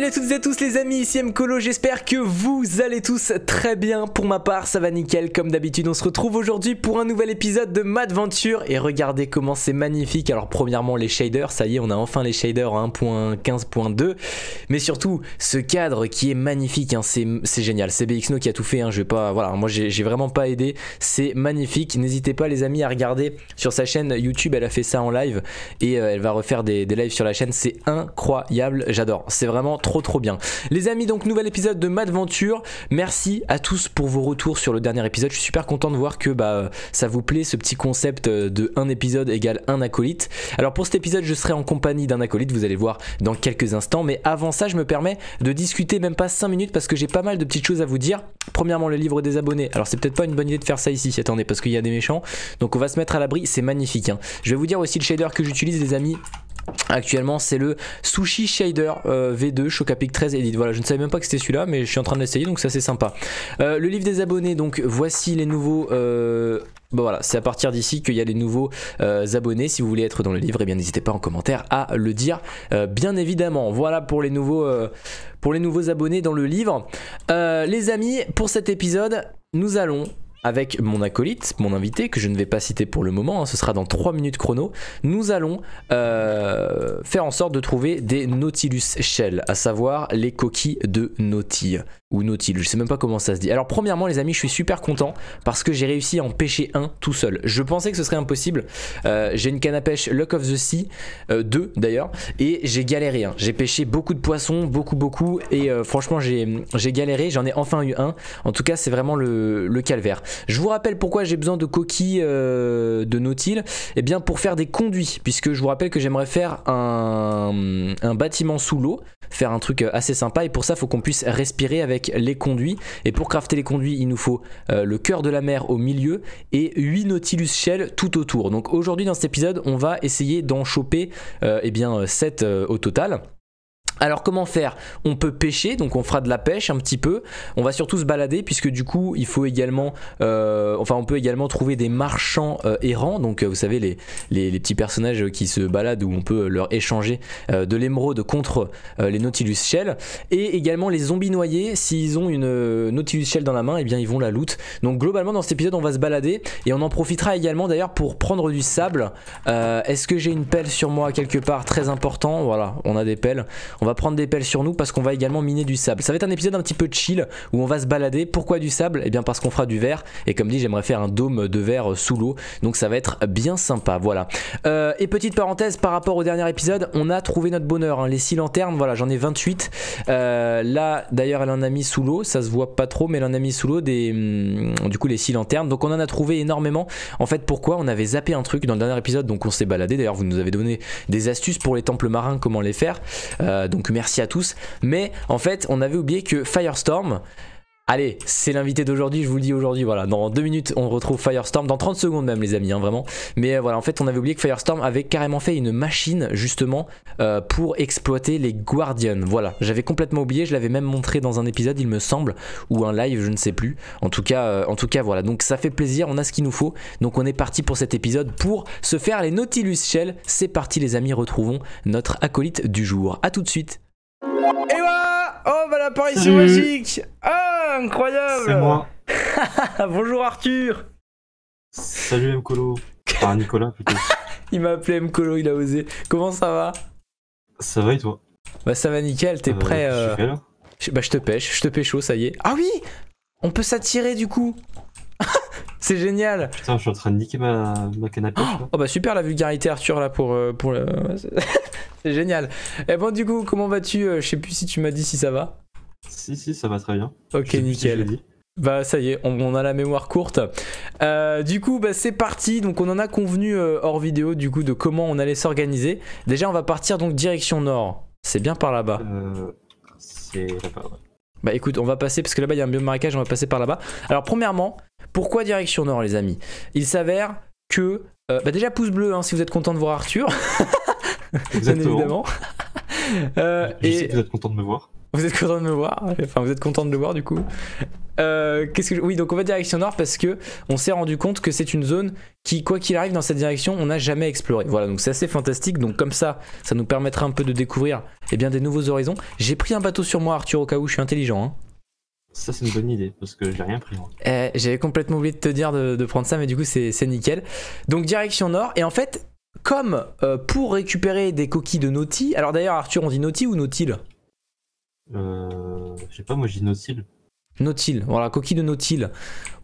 salut à toutes et à tous les amis, ici Mkolo, j'espère que vous allez tous très bien, pour ma part ça va nickel comme d'habitude, on se retrouve aujourd'hui pour un nouvel épisode de Madventure et regardez comment c'est magnifique, alors premièrement les shaders, ça y est on a enfin les shaders 1.15.2, hein, mais surtout ce cadre qui est magnifique, hein, c'est génial, c'est BXNO qui a tout fait, hein, je vais pas, voilà, moi j'ai vraiment pas aidé, c'est magnifique, n'hésitez pas les amis à regarder sur sa chaîne YouTube, elle a fait ça en live et euh, elle va refaire des, des lives sur la chaîne, c'est incroyable, j'adore, c'est vraiment trop trop bien. Les amis, donc nouvel épisode de Madventure. Merci à tous pour vos retours sur le dernier épisode. Je suis super content de voir que bah, ça vous plaît ce petit concept euh, de un épisode égale un acolyte. Alors pour cet épisode, je serai en compagnie d'un acolyte, vous allez voir dans quelques instants. Mais avant ça, je me permets de discuter même pas 5 minutes parce que j'ai pas mal de petites choses à vous dire. Premièrement, le livre des abonnés. Alors c'est peut-être pas une bonne idée de faire ça ici, attendez, parce qu'il y a des méchants. Donc on va se mettre à l'abri, c'est magnifique. Hein. Je vais vous dire aussi le shader que j'utilise les amis. Actuellement c'est le Sushi Shader euh, V2 Chocapic 13 Edit. Voilà, je ne savais même pas que c'était celui-là, mais je suis en train de l'essayer, donc ça c'est sympa. Euh, le livre des abonnés, donc voici les nouveaux... Euh, bon voilà, c'est à partir d'ici qu'il y a les nouveaux abonnés. Si vous voulez être dans le livre, et eh bien n'hésitez pas en commentaire à le dire, bien évidemment. Voilà pour les nouveaux, pour les nouveaux abonnés dans le livre. les amis, pour cet épisode, nous allons avec mon acolyte, mon invité, que je ne vais pas citer pour le moment, hein, ce sera dans 3 minutes chrono, nous allons euh, faire en sorte de trouver des Nautilus Shell, à savoir les coquilles de Nautil, ou Nautilus, je sais même pas comment ça se dit. Alors premièrement les amis, je suis super content parce que j'ai réussi à en pêcher un tout seul. Je pensais que ce serait impossible, euh, j'ai une canne à pêche Luck of the Sea, 2 euh, d'ailleurs, et j'ai galéré. Hein. J'ai pêché beaucoup de poissons, beaucoup beaucoup, et franchement j'ai galéré, j'en ai enfin eu un. En tout cas c'est vraiment le calvaire. Je vous rappelle pourquoi j'ai besoin de coquilles euh, de Nautilus, Eh bien, pour faire des conduits, puisque je vous rappelle que j'aimerais faire un, bâtiment sous l'eau, faire un truc euh, assez sympa. Et pour ça, il faut qu'on puisse respirer avec les conduits. Et pour crafter les conduits, il nous faut euh, le cœur de la mer au milieu et 8 Nautilus Shell tout autour. Donc aujourd'hui, dans cet épisode, on va essayer d'en choper eh bien, 7 au total. Alors comment faire On peut pêcher, donc on fera de la pêche un petit peu. On va surtout se balader puisque du coup il faut également, euh, enfin on peut également trouver des marchands euh, errants. Donc euh, vous savez les, petits personnages qui se baladent où on peut leur échanger de l'émeraude contre les Nautilus Shell et également les zombies noyés. S'ils ont une Nautilus Shell dans la main, et eh bien ils vont la loot. Donc globalement dans cet épisode on va se balader et on en profitera également d'ailleurs pour prendre du sable. Est-ce que j'ai une pelle sur moi quelque part Très important. Voilà, on a des pelles. On va va prendre des pelles sur nous parce qu'on va également miner du sable. Ça va être un épisode un petit peu chill où on va se balader. Pourquoi du sable Eh bien parce qu'on fera du verre. Et comme dit, j'aimerais faire un dôme de verre euh, sous l'eau. Donc ça va être bien sympa. Voilà. Euh, et petite parenthèse par rapport au dernier épisode, on a trouvé notre bonheur. Hein. Les 6 lanternes, voilà, j'en ai 28. Euh, là, d'ailleurs, elle en a mis sous l'eau. Ça se voit pas trop, mais elle en a mis sous l'eau des, mm, du coup, les 6 lanternes. Donc on en a trouvé énormément. En fait, pourquoi On avait zappé un truc dans le dernier épisode, donc on s'est baladé. D'ailleurs, vous nous avez donné des astuces pour les temples marins, comment les faire. donc donc merci à tous. Mais en fait, on avait oublié que Firestorm, Allez, c'est l'invité d'aujourd'hui, je vous le dis aujourd'hui, voilà. Dans deux minutes, on retrouve Firestorm, dans 30 secondes même, les amis, hein, vraiment. Mais euh, voilà, en fait, on avait oublié que Firestorm avait carrément fait une machine, justement, euh, pour exploiter les Guardians. Voilà, j'avais complètement oublié, je l'avais même montré dans un épisode, il me semble, ou un live, je ne sais plus. En tout cas, euh, en tout cas voilà. Donc, ça fait plaisir, on a ce qu'il nous faut. Donc, on est parti pour cet épisode pour se faire les Nautilus Shell. C'est parti, les amis, retrouvons notre acolyte du jour. A tout de suite. Et voilà Oh, voilà, l'apparition magique oh incroyable C'est moi Bonjour Arthur Salut Mkolo ah Nicolas plutôt. il m'a appelé Mkolo, il a osé. Comment ça va Ça va et toi Bah ça va nickel, t'es euh, prêt euh, Bah je te pêche, je te pêche chaud, ça y est. Ah oui On peut s'attirer du coup C'est génial Putain, je suis en train de niquer ma, canapé. Oh, oh, bah super la vulgarité Arthur là pour... Euh, pour C'est génial. Et eh bon du coup, comment vas-tu euh, Je sais plus si tu m'as dit si ça va. Si, si, ça va très bien. Ok, nickel. Bah ça y est, on, a la mémoire courte. Euh, du coup, bah, c'est parti. Donc on en a convenu euh, hors vidéo du coup de comment on allait s'organiser. Déjà, on va partir donc direction nord. C'est bien par là-bas. Euh, c'est Bah écoute, on va passer parce que là-bas il y a un biome marécage, on va passer par là-bas. Alors premièrement, pourquoi direction nord, les amis Il s'avère que bah déjà pouce bleu hein, si vous êtes content de voir Arthur. évidemment. et... sais que vous êtes content de me voir. Vous êtes content de me voir Enfin, vous êtes content de le voir du coup euh, que Oui, donc on va direction nord parce que on s'est rendu compte que c'est une zone qui, quoi qu'il arrive dans cette direction, on n'a jamais exploré. Voilà, donc c'est assez fantastique. Donc comme ça, ça nous permettra un peu de découvrir eh bien, des nouveaux horizons. J'ai pris un bateau sur moi, Arthur, au cas où je suis intelligent. Hein. Ça, c'est une bonne idée parce que j'ai rien pris. Eh, j'avais complètement oublié de te dire de, prendre ça, mais du coup, c'est nickel. Donc direction nord. Et en fait, comme euh, pour récupérer des coquilles de nauti... alors d'ailleurs, Arthur, on dit nauti ou Nautil euh, je sais pas, moi j'ai Nautil. Nautil, voilà, coquille de Nautil,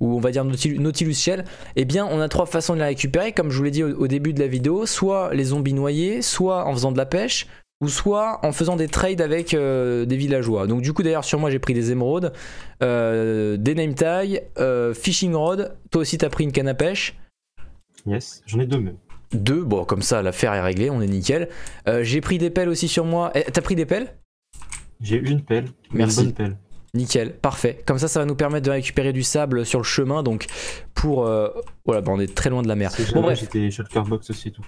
ou on va dire Nautilus Shell, eh bien on a trois façons de la récupérer, comme je vous l'ai dit au, début de la vidéo, soit les zombies noyés, soit en faisant de la pêche, ou soit en faisant des trades avec euh, des villageois. Donc du coup d'ailleurs sur moi j'ai pris des émeraudes, euh, des name tags, fishing rod, toi aussi t'as pris une canne à pêche. Yes, j'en ai deux même. Deux, bon comme ça l'affaire est réglée, on est nickel. j'ai pris des pelles aussi sur moi. Eh, t'as pris des pelles j'ai une pelle. Merci. Une pelle. Nickel, parfait. Comme ça, ça va nous permettre de récupérer du sable sur le chemin. Donc, pour. Euh, voilà, on est très loin de la mer. Bon, bref. J'étais box aussi et tout.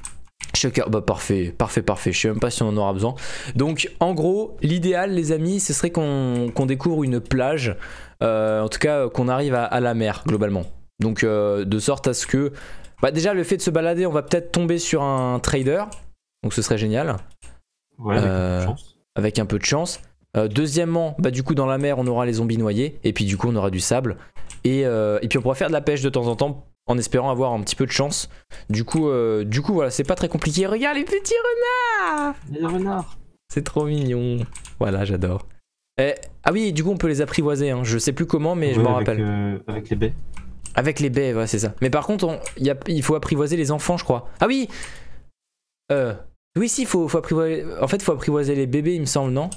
bah parfait, parfait, parfait. Je sais même pas si on en aura besoin. Donc, en gros, l'idéal, les amis, ce serait qu'on découvre une plage. Euh, en tout cas, euh, qu'on arrive à, la mer, globalement. Donc, de sorte à ce que. Bah, déjà, le fait de se balader, on va peut-être tomber sur un trader. Donc, ce serait génial. Ouais, avec un peu de chance. Euh, deuxièmement, bah, du coup, dans la mer, on aura les zombies noyés. Et puis, du coup, on aura du sable. Et, euh, et puis, on pourra faire de la pêche de temps en temps en espérant avoir un petit peu de chance. Du coup, euh, du coup voilà, c'est pas très compliqué. Regarde les petits renards Les renards C'est trop mignon. Voilà, j'adore. Eh, ah oui, du coup, on peut les apprivoiser. Hein. Je sais plus comment, mais je m'en rappelle. avec les baies. Avec les baies, ouais, c'est ça. Mais par contre, il faut apprivoiser les enfants, je crois. Ah oui Oui, si, faut, faut apprivoiser. En fait, faut apprivoiser les bébés, il me semble, non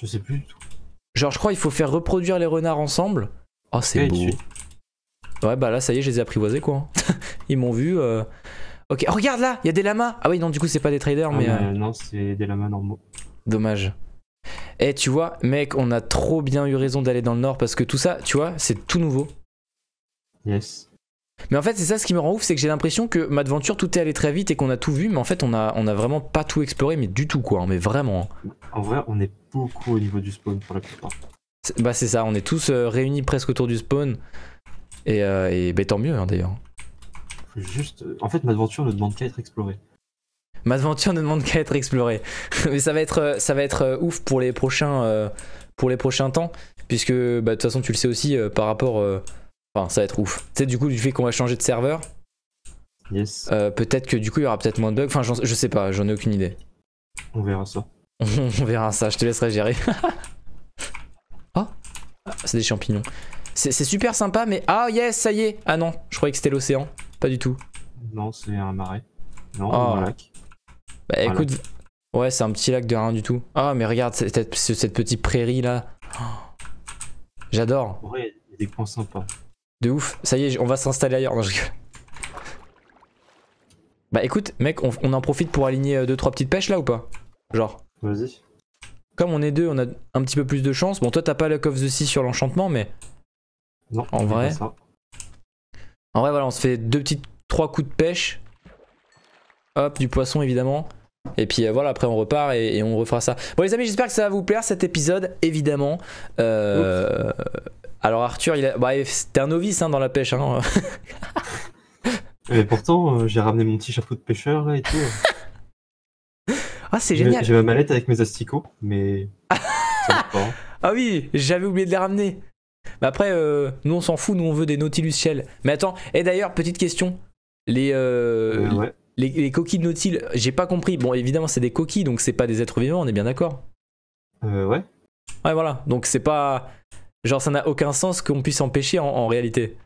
je sais plus. Genre, je crois il faut faire reproduire les renards ensemble. Oh, c'est eh, beau. Ouais, bah là, ça y est, je les ai apprivoisés, quoi. Ils m'ont vu. Euh. Ok, oh, regarde là, il y a des lamas. Ah oui, non, du coup, c'est pas des traders, ah, mais. Euh, non, c'est des lamas normaux. Dommage. Eh, tu vois, mec, on a trop bien eu raison d'aller dans le nord parce que tout ça, tu vois, c'est tout nouveau. Yes. Mais en fait, c'est ça ce qui me rend ouf, c'est que j'ai l'impression que ma aventure tout est allé très vite et qu'on a tout vu, mais en fait, on a, on a vraiment pas tout exploré, mais du tout, quoi. Hein, mais vraiment. Hein. En vrai, on est beaucoup au niveau du spawn pour la plupart. Bah, c'est ça, on est tous euh, réunis presque autour du spawn. Et, euh, et bah, tant mieux, hein, d'ailleurs. Juste. Euh, en fait, ma ne demande qu'à être explorée. Ma ne demande qu'à être explorée, mais ça va être, ça va être ouf pour les prochains, pour les prochains temps, puisque, bah, de toute façon, tu le sais aussi par rapport Enfin, ça va être ouf. Tu sais, du coup, du fait qu'on va changer de serveur, yes. Euh, peut-être que du coup, il y aura peut-être moins de bugs. Enfin, je sais pas, j'en ai aucune idée. On verra ça. On verra ça, je te laisserai gérer. ah, oh c'est des champignons. C'est super sympa, mais ah yes, ça y est. Ah non, je croyais que c'était l'océan. Pas du tout. Non, c'est un marais. Non, ah. un lac. Bah écoute, ouais, c'est un petit lac de rien du tout. Ah, mais regarde cette, cette petite prairie là. J'adore. Ouais, il y a des coins sympas. De ouf. Ça y est, on va s'installer ailleurs. Bah écoute, mec, on, en profite pour aligner 2-3 euh, petites pêches là ou pas Genre. Vas-y. Comme on est deux, on a un petit peu plus de chance. Bon, toi, t'as pas Luck of the Sea sur l'enchantement, mais. Non, en vrai. En vrai, voilà, on se fait deux petites. Trois coups de pêche. Hop, du poisson évidemment. Et puis euh, voilà, après on repart et, on refera ça. Bon les amis, j'espère que ça va vous plaire cet épisode, évidemment. Euh, alors Arthur, il a... bah, c'était eh, un novice hein, dans la pêche. Hein. Mais pourtant, euh, j'ai ramené mon petit chapeau de pêcheur là et tout. ah c'est génial. J'ai ma mallette avec mes asticots, mais... Hein. ah oui, j'avais oublié de les ramener. Mais après, nous on s'en fout, nous on veut des Nautilus Shell. Mais attends, et d'ailleurs, petite question. Les... Ouais les, coquilles de nautiles, j'ai pas compris. Bon, évidemment, c'est des coquilles, donc c'est pas des êtres vivants, on est bien d'accord euh, Ouais. Ouais, voilà. Donc c'est pas. Genre, ça n'a aucun sens qu'on puisse empêcher en, en réalité.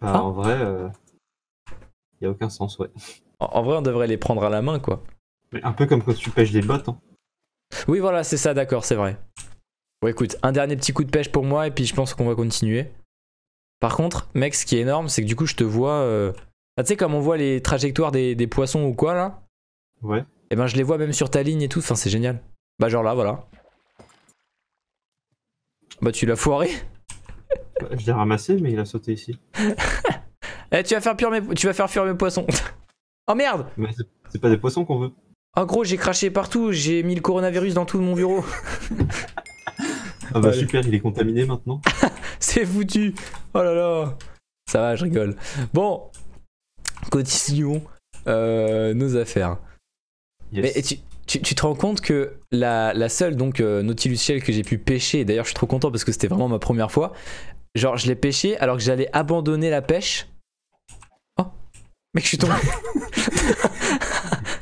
Bah, hein En vrai, il euh, a aucun sens, ouais. En, vrai, on devrait les prendre à la main, quoi. un peu comme quand tu pêches des bottes. Hein. Oui, voilà, c'est ça, d'accord, c'est vrai. Bon, écoute, un dernier petit coup de pêche pour moi, et puis je pense qu'on va continuer. Par contre, mec, ce qui est énorme, c'est que du coup, je te vois. Euh, bah, tu sais, comme on voit les trajectoires des, poissons ou quoi là Ouais. Et eh ben je les vois même sur ta ligne et tout, c'est génial. Bah genre là, voilà. Bah tu l'as foiré. Bah, je l'ai ramassé mais il a sauté ici. eh, tu vas faire fuir mes, faire mes poissons. oh merde Mais c'est pas des poissons qu'on veut. En oh, gros, j'ai craché partout, j'ai mis le coronavirus dans tout mon bureau. ah bah super, il est contaminé maintenant. c'est foutu. Oh là là. Ça va, je rigole. Bon, Continuons euh, nos affaires. Mais tu, tu, te rends compte que la, la seule donc euh, Nautilus Shell que j'ai pu pêcher, d'ailleurs je suis trop content parce que c'était vraiment ma première fois, genre je l'ai pêché alors que j'allais abandonner la pêche. Oh, mec je suis tombé.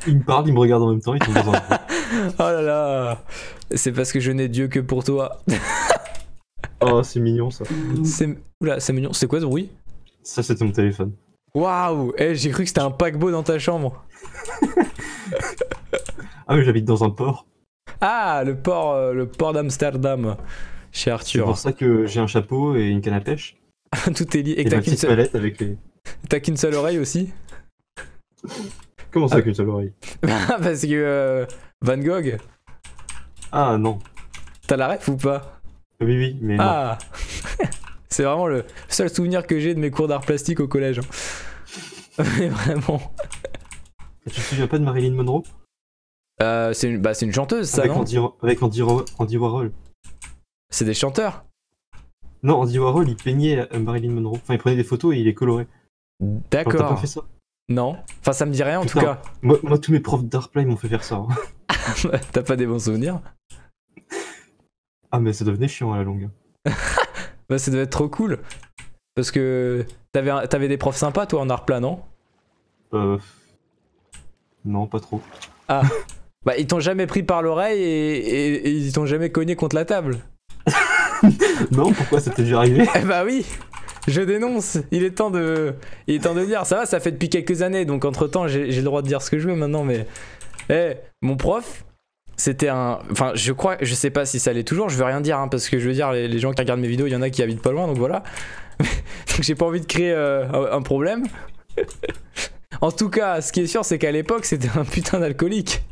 il me parle, il me regarde en même temps, il dans un Oh là là, c'est parce que je n'ai Dieu que pour toi. oh c'est mignon ça. C'est... Oula, c'est mignon, c'est quoi ce bruit Ça c'est ton téléphone. Waouh eh, J'ai cru que c'était un paquebot dans ta chambre. ah mais j'habite dans un port. Ah, le port, euh, le port d'Amsterdam, chez Arthur. C'est pour ça que j'ai un chapeau et une canne à pêche. Tout est lié. Et, t'as qu'une seule... Avec T'as qu'une seule oreille aussi Comment ça qu'une seule oreille Parce que euh, Van Gogh. Ah non. T'as la ref ou pas Oui oui, mais ah. C'est vraiment le seul souvenir que j'ai de mes cours d'art plastique au collège. Hein. Mais vraiment. tu te souviens pas de Marilyn Monroe euh, c'est une, bah, une chanteuse, ça, avec Andy, Avec Warhol. C'est des chanteurs Non, Andy Warhol, il peignait euh, Marilyn Monroe. Enfin, il prenait des photos et il les colorait. D'accord. T'as pas fait ça Non. Enfin, ça me dit rien, en tout cas. Moi, tous mes profs play m'ont fait faire ça. Hein. T'as pas des bons souvenirs Ah, mais ça devenait chiant à la longue. Hein. bah, ça devait être trop cool. Parce que T'avais, des profs sympas, toi, en art non Euh. Non, pas trop. Ah Bah, ils t'ont jamais pris par l'oreille et, ils t'ont jamais cogné contre la table Non, pourquoi ça t'est déjà arrivé Eh bah oui je dénonce. Il est temps de, il est temps de dire. Ça va, ça fait depuis quelques années, donc entre temps, j'ai le droit de dire ce que je veux maintenant. Mais, eh, mon prof, c'était un, enfin, je crois, je sais pas si ça l'est toujours. Je veux rien dire hein, parce que je veux dire, les gens qui regardent mes vidéos, il y en a qui habitent pas loin, donc voilà. Donc j'ai pas envie de créer euh, un problème. en tout cas, ce qui est sûr, c'est qu'à l'époque, c'était un putain d'alcoolique.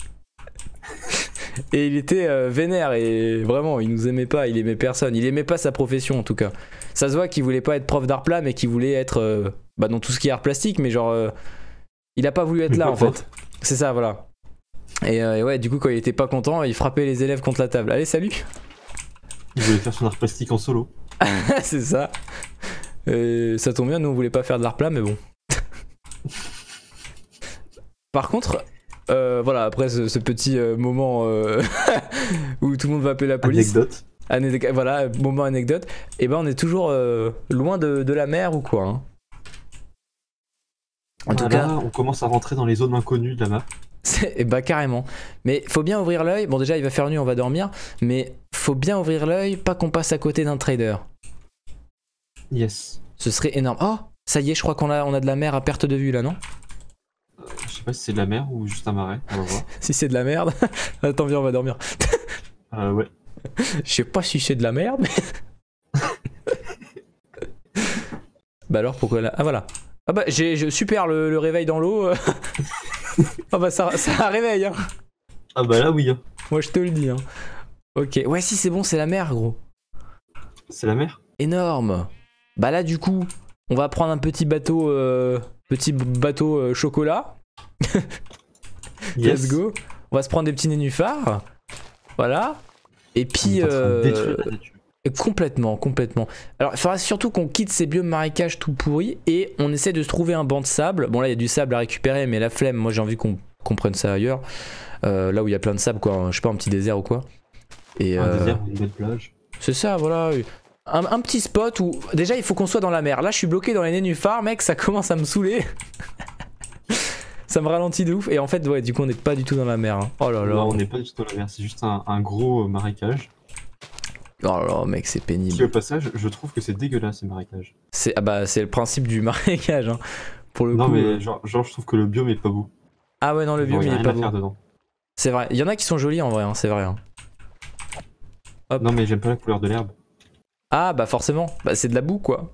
Et il était euh, vénère et vraiment, il nous aimait pas, il aimait personne, il aimait pas sa profession en tout cas. Ça se voit qu'il voulait pas être prof d'art plat, mais qu'il voulait être euh, bah, dans tout ce qui est art plastique, mais genre, il a pas voulu être là en fait. C'est ça, voilà. Et, et, ouais, du coup, quand il était pas content, il frappait les élèves contre la table. Allez, salut Il voulait faire son art plastique en solo. c'est ça. ça tombe bien, nous on voulait pas faire de l'art plat, mais bon. Par contre, euh, voilà, après ce, petit euh, moment euh, où tout le monde va appeler la police. Anecdote. voilà, moment anecdote. Et eh ben on est toujours loin de, la mer ou quoi. Hein. En tout cas, on commence à rentrer dans les zones inconnues de la map bah carrément. Mais faut bien ouvrir l'œil. Bon déjà il va faire nuit, on va dormir. Mais faut bien ouvrir l'œil, pas qu'on passe à côté d'un trader. Yes. Ce serait énorme. Oh ça y est, je crois qu'on a, on a de la mer à perte de vue là, non euh, Je sais pas si c'est de la mer ou juste un marais. si c'est de la merde, attends viens on va dormir. euh, ouais. Je sais pas si c'est de la merde. bah alors pourquoi là Ah voilà. Ah bah, j'ai, super le, réveil dans l'eau. ah bah, ça, ça réveille. Hein. Ah bah là, oui. Hein. Moi, je te le dis. Hein. Ok, ouais, si c'est bon, c'est la mer, gros. C'est la mer Énorme. Bah là, du coup, on va prendre un petit bateau, euh, petit bateau euh, chocolat. yes. Let's go. On va se prendre des petits nénuphars. Voilà. Et puis, euh, Complètement, complètement. Alors, il faudra surtout qu'on quitte ces biomes marécages tout pourris et on essaie de se trouver un banc de sable. Bon, là, il y a du sable à récupérer, mais la flemme, moi, j'ai envie qu'on prenne ça ailleurs. Euh, là où il y a plein de sable, quoi. Je sais pas, un petit désert ou quoi. Et, un euh, désert, une belle plage. C'est ça, voilà. Un, petit spot où, déjà, il faut qu'on soit dans la mer. Là, je suis bloqué dans les nénuphars, mec, ça commence à me saouler. ça me ralentit de ouf. Et en fait, ouais, du coup, on n'est pas du tout dans la mer. Hein. Oh là là. on n'est pas du tout dans la mer, c'est juste un gros marécage. Oh mec, c'est pénible. que au passage, je trouve que c'est dégueulasse ces marécages. C'est ah bah, le principe du marécage, hein. Pour le non, mais euh. genre, je trouve que le biome est pas beau. Ah ouais, non, le biome il est pas beau. C'est vrai, il y en a qui sont jolis en vrai, hein, c'est vrai. Hein. Non, mais j'aime pas la couleur de l'herbe. Ah bah, forcément, bah, c'est de la boue quoi.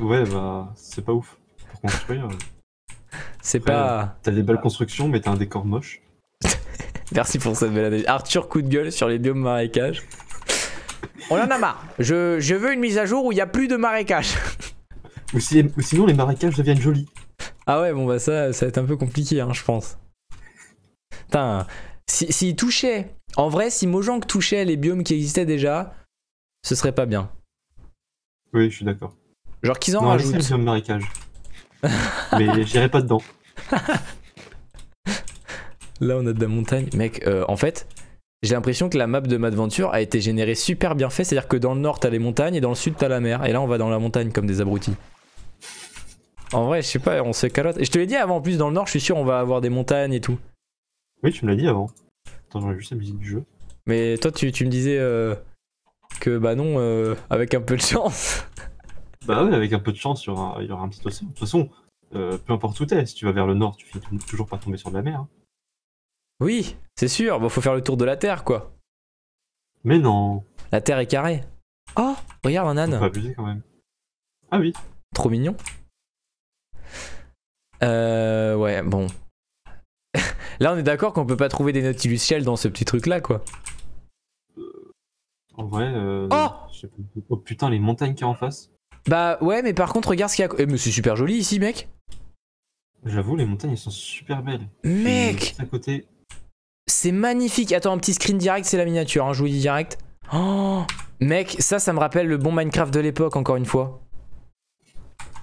ouais, bah, c'est pas ouf pour construire. Euh. c'est pas. Euh, t'as des belles constructions, mais t'as un décor moche. Merci pour cette belle année. Arthur, coup de gueule sur les biomes marécages. On en a marre. Je, veux une mise à jour où il n'y a plus de marécages. Ou, sinon les marécages deviennent jolis. Ah ouais, bon bah ça, ça va être un peu compliqué, hein, je pense. Putain, s'ils si, touchaient, en vrai, si Mojang touchait les biomes qui existaient déjà, ce serait pas bien. Oui, je suis d'accord. Genre qu'ils en non, rajoutent. C'est le marécage. Mais j'irai pas dedans. Là, on a de la montagne. Mec, euh, en fait, j'ai l'impression que la map de Madventure a été générée super bien fait, c'est-à-dire que dans le nord t'as les montagnes et dans le sud t'as la mer, et là on va dans la montagne comme des abrutis. En vrai, je sais pas, on se calotte. Et je te l'ai dit avant, en plus dans le nord, je suis sûr on va avoir des montagnes et tout. Oui, tu me l'as dit avant. Attends, j'aurais juste la musique du jeu. Mais toi, tu, me disais euh, que bah non, euh, avec un peu de chance. bah oui, avec un peu de chance, il y aura, un petit océan. De toute façon, euh, peu importe où t'es, si tu vas vers le nord, tu finis toujours par tomber sur de la mer. Hein. Oui, c'est sûr, bon, faut faire le tour de la Terre, quoi. Mais non. La Terre est carrée. Oh, regarde un âne. pas abuser quand même. Ah oui. Trop mignon. Euh, ouais, bon. là, on est d'accord qu'on peut pas trouver des Nautilus Shell dans ce petit truc-là, quoi. Euh, en vrai, euh, oh, oh putain, les montagnes qui y a en face. Bah ouais, mais par contre, regarde ce qu'il y a. Eh, mais c'est super joli ici, mec. J'avoue, les montagnes, elles sont super belles. Mec. À côté, c'est magnifique. Attends, un petit screen direct, c'est la miniature. Hein, je vous dis direct. Oh, mec, ça, ça me rappelle le bon Minecraft de l'époque, encore une fois.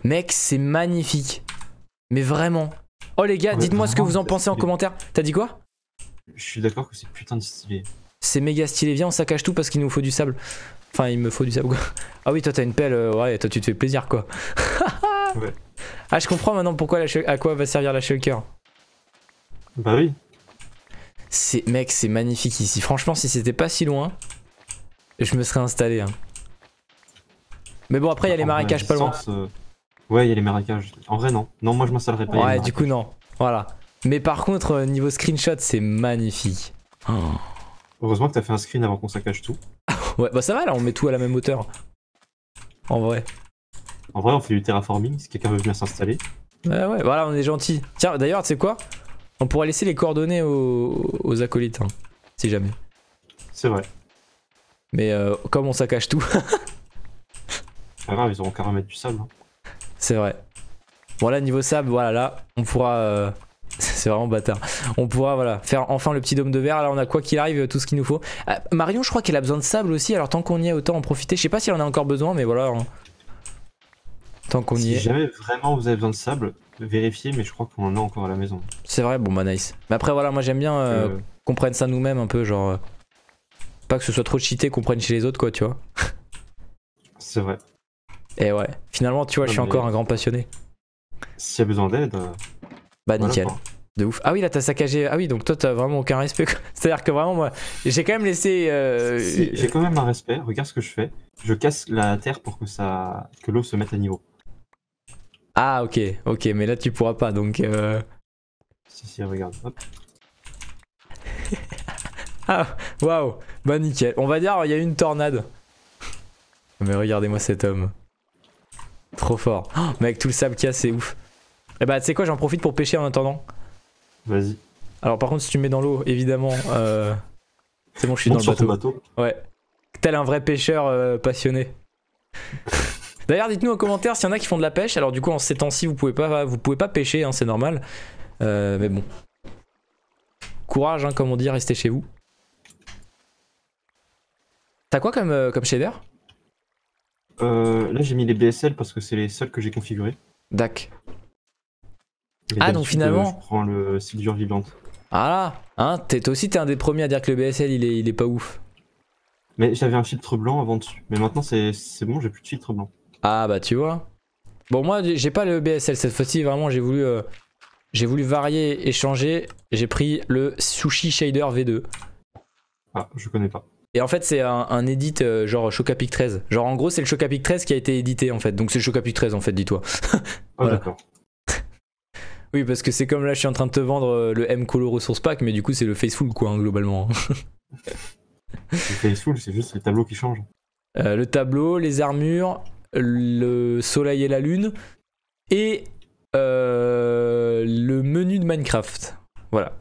Mec, c'est magnifique. Mais vraiment. Oh les gars, dites-moi ce que vous en pensez en commentaire. T'as dit quoi Je suis d'accord que c'est putain de stylé. C'est méga stylé. Viens, on saccage tout parce qu'il nous faut du sable. Enfin, il me faut du sable Ah oui, toi t'as une pelle. Euh, ouais, toi tu te fais plaisir quoi. Ah, je comprends maintenant pourquoi à quoi va servir la shulker. Bah oui. C'est mec, c'est magnifique ici. Franchement, si c'était pas si loin, je me serais installé. Hein. Mais bon, après, il y a les marécages pas loin. Euh, ouais, il y a les marécages. En vrai, non. Non, moi, je m'installerai pas. Ouais, du coup, non. Voilà. Mais par contre, euh, niveau screenshot, c'est magnifique. Oh. Heureusement que t'as fait un screen avant qu'on saccage tout. ouais, bah ça va, là, on met tout à la même hauteur. En vrai. En vrai, on fait du terraforming si quelqu'un veut venir s'installer. Ouais, ouais, voilà, on est gentil. Tiens, d'ailleurs, tu sais quoi on pourra laisser les coordonnées aux, acolytes, hein, si jamais. C'est vrai. Mais euh, comme on saccage tout. pas grave, ils auront qu'à du sable. Hein. C'est vrai. Voilà, là niveau sable, voilà, là, on pourra. Euh, c'est vraiment bâtard. On pourra voilà, faire enfin le petit dôme de verre. Là, on a quoi qu'il arrive, euh, tout ce qu'il nous faut. Ah, Marion, je crois qu'elle a besoin de sable aussi. Alors, tant qu'on y est, autant en profiter. Je sais pas si elle en a encore besoin, mais voilà. Hein qu'on si y est. jamais vraiment vous avez besoin de sable, vérifiez, mais je crois qu'on en a encore à la maison. C'est vrai, bon bah nice. Mais après voilà, moi j'aime bien euh, euh. qu'on prenne ça nous-mêmes un peu, genre. Euh, pas que ce soit trop cheaté qu'on prenne chez les autres, quoi, tu vois. C'est vrai. Et ouais, finalement, tu vois, je suis encore un grand passionné. si y a besoin d'aide. Bah nickel. De ouf. Ah oui, là t'as saccagé. Ah oui, donc toi t'as vraiment aucun respect. C'est-à-dire que vraiment, moi, j'ai quand même laissé. j'ai quand même un respect. Regarde ce que je fais. Je casse la terre pour que ça, que l'eau se mette à niveau. Ah ok, ok, mais là tu pourras pas donc... Euh. Si si, regarde, hop. ah, waouh, bah nickel. On va dire, il y a une tornade. Mais regardez-moi cet homme. Trop fort. Oh, mec tout le sable qu'il y a, c'est ouf. Et eh bah tu sais quoi, j'en profite pour pêcher en attendant. Vas-y. Alors par contre, si tu mets dans l'eau, évidemment... Euh... C'est bon, je suis dans le bateau. bateau. Ouais. Tel un vrai pêcheur euh, passionné. D'ailleurs, dites-nous en commentaire s'il y en a qui font de la pêche. Alors du coup, en ces temps-ci, vous pouvez pas, vous pouvez pas pêcher, hein, c'est normal. Euh, mais bon. Courage, hein, comme on dit, restez chez vous. T'as quoi comme, euh, comme shader euh, Là, j'ai mis les BSL parce que c'est les seuls que j'ai configurés. Dac. ah, donc finalement. je prends le silure vivante. Ah là hein, Toi aussi, t'es un des premiers à dire que le BSL, il est, il est pas ouf. Mais j'avais un filtre blanc avant dessus. Mais maintenant, c'est bon, j'ai plus de filtre blanc. Ah bah tu vois. Bon moi j'ai pas le BSL cette fois-ci, vraiment j'ai voulu euh, j'ai voulu varier et changer. J'ai pris le Sushi Shader V2. Ah, je connais pas. Et en fait c'est un, edit euh, genre Chocapic 13. Genre en gros c'est le Chocapic 13 qui a été édité en fait. Donc c'est le Chocapic 13 en fait, dis-toi. Ah d'accord. oui parce que c'est comme là je suis en train de te vendre euh, le M Colo Resource Pack mais du coup c'est le Faceful quoi hein, globalement. le Faceful c'est juste les tableaux qui changent. le tableau, les armures, le soleil et la lune, et euh, le menu de Minecraft. Voilà.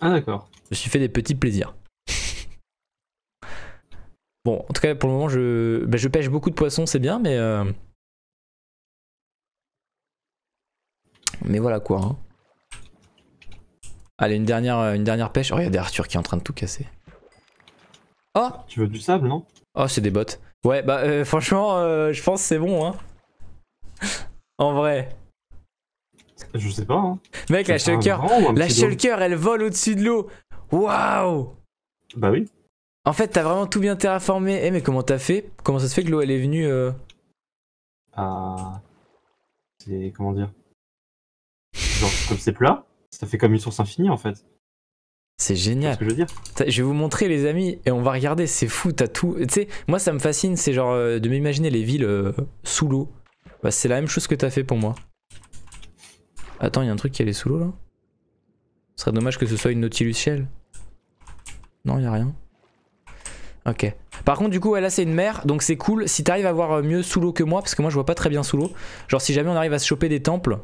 Ah d'accord. Je me suis fait des petits plaisirs. bon, en tout cas pour le moment je, bah, je pêche beaucoup de poissons, c'est bien, mais... Euh, mais voilà quoi. Hein. Allez, une dernière, une dernière pêche. Oh, des Arthur qui est en train de tout casser. Oh Tu veux du sable, non Oh, c'est des bottes. Ouais, bah euh, franchement, euh, je pense c'est bon, hein. en vrai. Je sais pas, hein. Mec, la shulker, la elle vole au-dessus de l'eau. Waouh Bah oui. En fait, t'as vraiment tout bien terraformé. Eh, mais comment t'as fait Comment ça se fait que l'eau, elle est venue euh... Ah. C'est. Comment dire Genre, comme c'est plat, ça fait comme une source infinie, en fait. C'est génial. je, veux dire je, vais vous montrer les amis et on va regarder, c'est fou, t'as tout. Tu sais, moi ça me fascine, c'est genre euh, de m'imaginer les villes euh, sous l'eau. Bah, c'est la même chose que t'as fait pour moi. Attends, il y a un truc qui allait sous l'eau là Ce serait dommage que ce soit une Nautilus ciel. Non, il a rien. Ok. Par contre, du coup, là, c'est une mer, donc c'est cool. Si t'arrives à voir euh, mieux sous l'eau que moi, parce que moi, je vois pas très bien sous l'eau. Genre, si jamais on arrive à se choper des temples.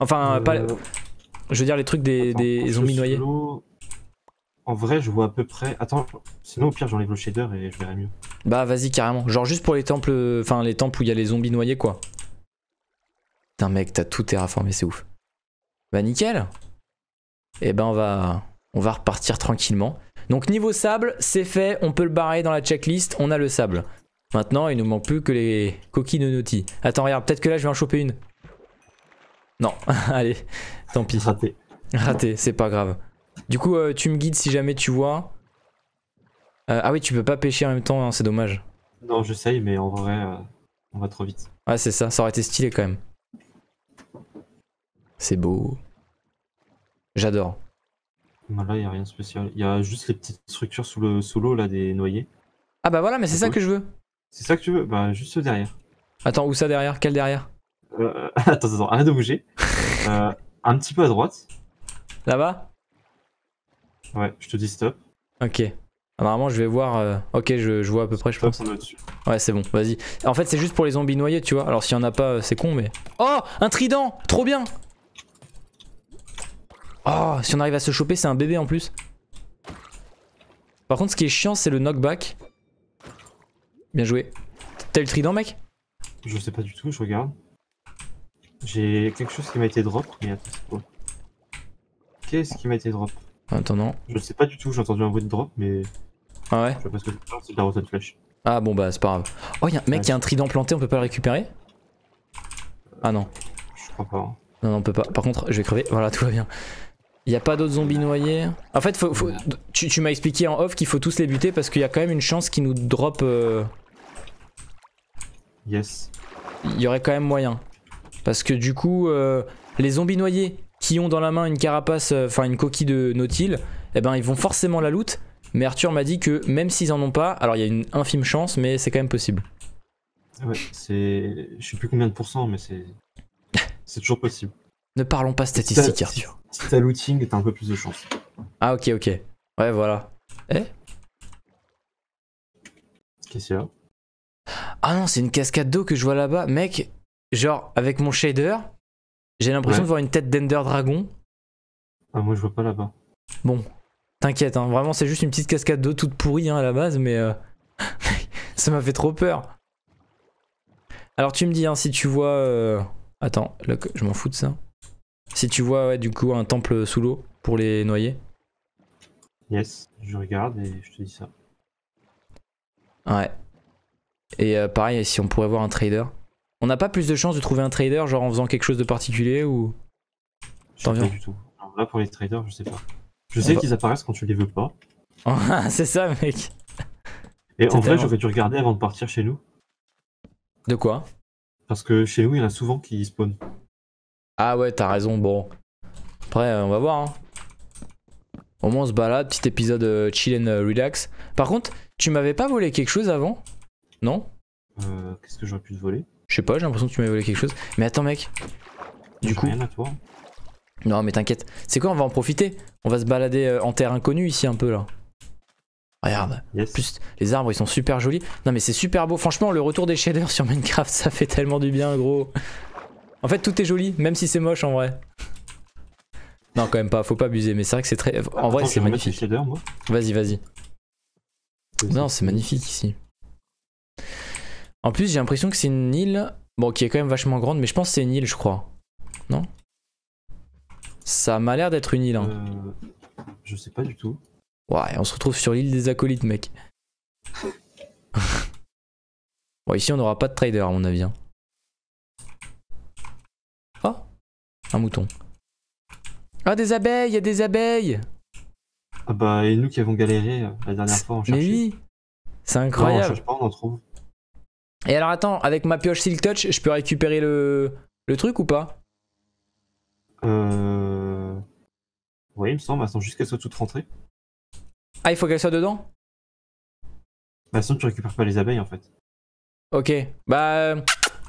Enfin, pas. Je veux dire, les trucs des, des zombies noyés. En vrai, je vois à peu près. Attends, sinon au pire, j'enlève le shader et je verrai mieux. Bah, vas-y, carrément. Genre juste pour les temples. Enfin, les temples où il y a les zombies noyés, quoi. Putain, mec, t'as tout terraformé, c'est ouf. Bah, nickel. Et eh ben, on va. On va repartir tranquillement. Donc, niveau sable, c'est fait. On peut le barrer dans la checklist. On a le sable. Maintenant, il nous manque plus que les coquilles de Naughty. Attends, regarde, peut-être que là, je vais en choper une. Non, allez, tant pis. Raté. Raté, c'est pas grave. Du coup, euh, tu me guides si jamais tu vois. Euh, ah oui, tu peux pas pêcher en même temps, hein, c'est dommage. Non, sais, mais en vrai, euh, on va trop vite. Ouais, c'est ça, ça aurait été stylé quand même. C'est beau. J'adore. là, il a rien de spécial. Il y a juste les petites structures sous l'eau, là, des noyers. Ah bah voilà, mais c'est ça que je veux. C'est ça que tu veux Bah, juste derrière. Attends, où ça derrière Quel derrière Attends, attends, arrête de bouger. un petit peu à droite. Là-bas Ouais, je te dis stop. Ok. normalement, je vais voir. Euh, ok, je, je, vois à peu près, je pense. Ouais, c'est bon, vas-y. En fait, c'est juste pour les zombies noyés, tu vois. Alors, s'il y en a pas, euh, c'est con, mais. Oh Un trident Trop bien Oh Si on arrive à se choper, c'est un bébé en plus. Par contre, ce qui est chiant, c'est le knockback. Bien joué. T'as le trident, mec Je sais pas du tout, je regarde. J'ai quelque chose qui m'a été drop, mais attends, quoi Qu'est-ce qui m'a été drop Attends attendant. Je sais pas du tout, j'ai entendu un bruit de drop, mais. Ah ouais que c'est de la flèche. Ah bon, bah c'est pas grave. Oh, y'a un mec, qui a un trident planté, on peut pas le récupérer Ah non. Je crois pas. Hein. Non, non, on peut pas. Par contre, je vais crever. Voilà, tout va bien. Il a pas d'autres zombies noyés. En fait, tu, m'as expliqué en off qu'il faut tous les buter parce qu'il y a quand même une chance qu'ils nous drop. Euh, yes. Il y aurait quand même moyen. Parce que du coup, euh, les zombies noyés, qui ont dans la main une carapace, euh, enfin une coquille de Nautil, et eh ben ils vont forcément la loot. Mais Arthur m'a dit que même s'ils en ont pas, alors il y a une infime chance, mais c'est quand même possible. Ah ouais, c'est. Je sais plus combien de pourcents, mais c'est. c'est toujours possible. ne parlons pas statistiques, Arthur. Si t'as looting, t'as un peu plus de chance. Ah, ok, ok. Ouais, voilà. Eh Qu'est-ce qu'il y a Ah non, c'est une cascade d'eau que je vois là-bas. Mec, genre, avec mon shader, j'ai l'impression de voir une tête d'Ender Dragon. Ah, moi je vois pas là-bas. Bon, t'inquiète, hein, vraiment c'est juste une petite cascade d'eau toute pourrie hein, à la base, mais euh, ça m'a fait trop peur. Alors tu me dis hein, si tu vois. Euh, attends, je m'en fous de ça. Si tu vois du coup un temple sous l'eau pour les noyer Yes, je regarde et je te dis ça. Ouais. Et euh, pareil, si on pourrait voir un trader. On n'a pas plus de chance de trouver un trader genre en faisant quelque chose de particulier ou. T'en viens du tout. là pour les traders, je sais pas. Je ah sais bah. qu'ils apparaissent quand tu les veux pas. c'est ça, mec. Et en vrai, j'aurais dû regarder avant de partir chez nous. De quoi Parce que chez nous, il y en a souvent qui spawn. Ah ouais, t'as raison, bon. Après, on va voir. Hein. Au moins, on se balade, petit épisode euh, chill and euh, relax. Par contre, tu m'avais pas volé quelque chose avant Non euh, Qu'est-ce que j'aurais pu te voler je sais pas, j'ai l'impression que tu m'as volé quelque chose. Mais attends, mec. Du coup. Non, mais t'inquiète. C'est quoi On va en profiter. On va se balader euh, en terre inconnue ici un peu là. Regarde. les arbres ils sont super jolis. Non, mais c'est super beau. Franchement, le retour des shaders sur Minecraft, ça fait tellement du bien, gros. En fait, tout est joli, même si c'est moche en vrai. Non, quand même pas, faut pas abuser, mais c'est vrai que c'est très. En vrai, c'est magnifique. Vas-y, vas-y. Non, c'est magnifique ici. En plus, j'ai l'impression que c'est une île, bon, qui est quand même vachement grande, mais je pense que c'est une île, je crois. Non Ça m'a l'air d'être une île. Hein. Euh, je sais pas du tout. Ouais, on se retrouve sur l'île des acolytes, mec. bon, ici, on n'aura pas de trader, à mon avis. Oh Un mouton. Ah, des abeilles, il y a des abeilles Ah bah, et nous qui avons galéré euh, la dernière fois, en cherchant Mais oui C'est incroyable. on cherche pas, on en trouve. Et alors attends, avec ma pioche Silk Touch, je peux récupérer le, truc ou pas Euh... Oui, il me semble, attends juste qu'elle soit toute rentrée. Ah, il faut qu'elle soit dedans Bah sinon tu récupères pas les abeilles en fait. Ok, bah... Euh,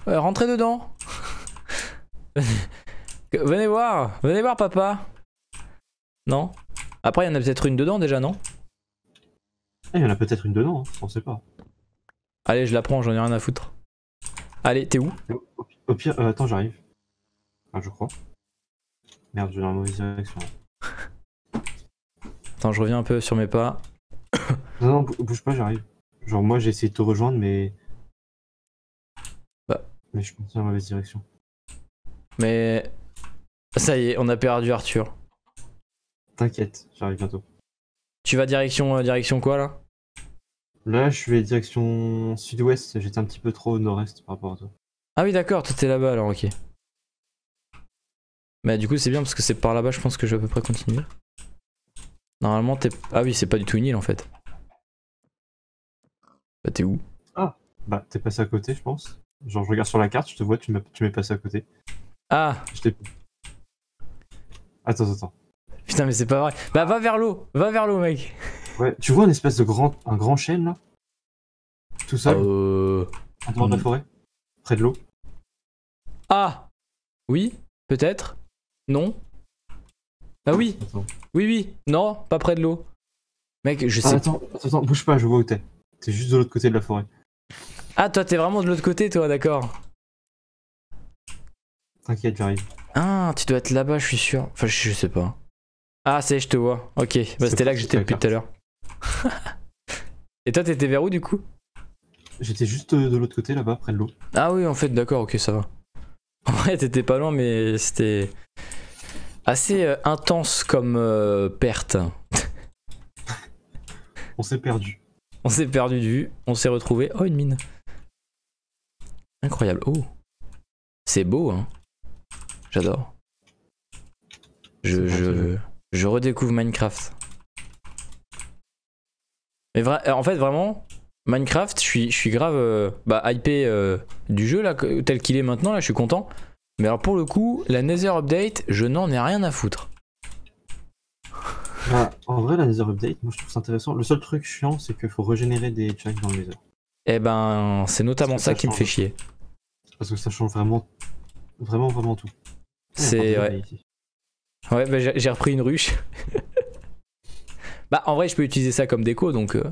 rentrez dedans Venez voir Venez voir papa Non Après il y en a peut-être une dedans déjà, non ah, Il y en a peut-être une dedans, hein. on sait pas. Allez, je la prends, j'en ai rien à foutre. Allez, t'es où Au pire, euh, attends, j'arrive. Ah, je crois. Merde, je dans la mauvaise direction. attends, je reviens un peu sur mes pas. non, non, bouge pas, j'arrive. Genre, moi, j'ai essayé de te rejoindre, mais. Bah. Mais je suis dans la mauvaise direction. Mais. Ça y est, on a perdu Arthur. T'inquiète, j'arrive bientôt. Tu vas direction, euh, direction quoi là Là, je vais direction sud-ouest. J'étais un petit peu trop nord-est par rapport à toi. Ah oui, d'accord, tu étais là-bas alors, ok. Mais bah, du coup, c'est bien parce que c'est par là-bas, je pense que je vais à peu près continuer. Normalement, t'es. Ah oui, c'est pas du tout une île en fait. Bah, t'es où Ah, bah, t'es passé à côté, je pense. Genre, je regarde sur la carte, tu te vois, tu m'es passé à côté. Ah Je t'ai. Attends, attends. Putain, mais c'est pas vrai. Bah, va vers l'eau. Va vers l'eau, mec. Ouais, tu vois un espèce de grand, un grand chêne là Tout seul euh... En dehors de la forêt Près de l'eau Ah Oui, peut-être Non bah oui Oui, oui, non, pas près de l'eau. Mec, je ah, sais. attends, attends, bouge pas, je vois où t'es. T'es juste de l'autre côté de la forêt. Ah, toi, t'es vraiment de l'autre côté, toi, d'accord. T'inquiète, j'arrive. Ah, tu dois être là-bas, je suis sûr. Enfin, je sais pas. Ah, c'est, je te vois. Ok, bah, c'était là que j'étais depuis tout à l'heure. Et toi, t'étais vers où du coup J'étais juste euh, de l'autre côté là-bas, près de l'eau. Ah oui, en fait, d'accord, ok, ça va. En vrai, t'étais pas loin, mais c'était assez euh, intense comme euh, perte. on s'est perdu. On s'est perdu de vue, on s'est retrouvé. Oh, une mine. Incroyable. Oh. C'est beau, hein. J'adore. Je, je, je redécouvre Minecraft. Mais euh, en fait, vraiment, Minecraft, je suis, je suis grave euh, bah, hypé euh, du jeu là, tel qu'il est maintenant, là, je suis content. Mais alors pour le coup, la Nether Update, je n'en ai rien à foutre. Bah, en vrai, la Nether Update, moi je trouve ça intéressant. Le seul truc chiant, c'est qu'il faut régénérer des chunks dans le Nether. Eh ben, c'est notamment ça, qui me fait chier. Parce que ça change vraiment, vraiment, vraiment tout. C'est ouais. Ouais, bah, j'ai repris une ruche. bah, en vrai, je peux utiliser ça comme déco, donc. Euh.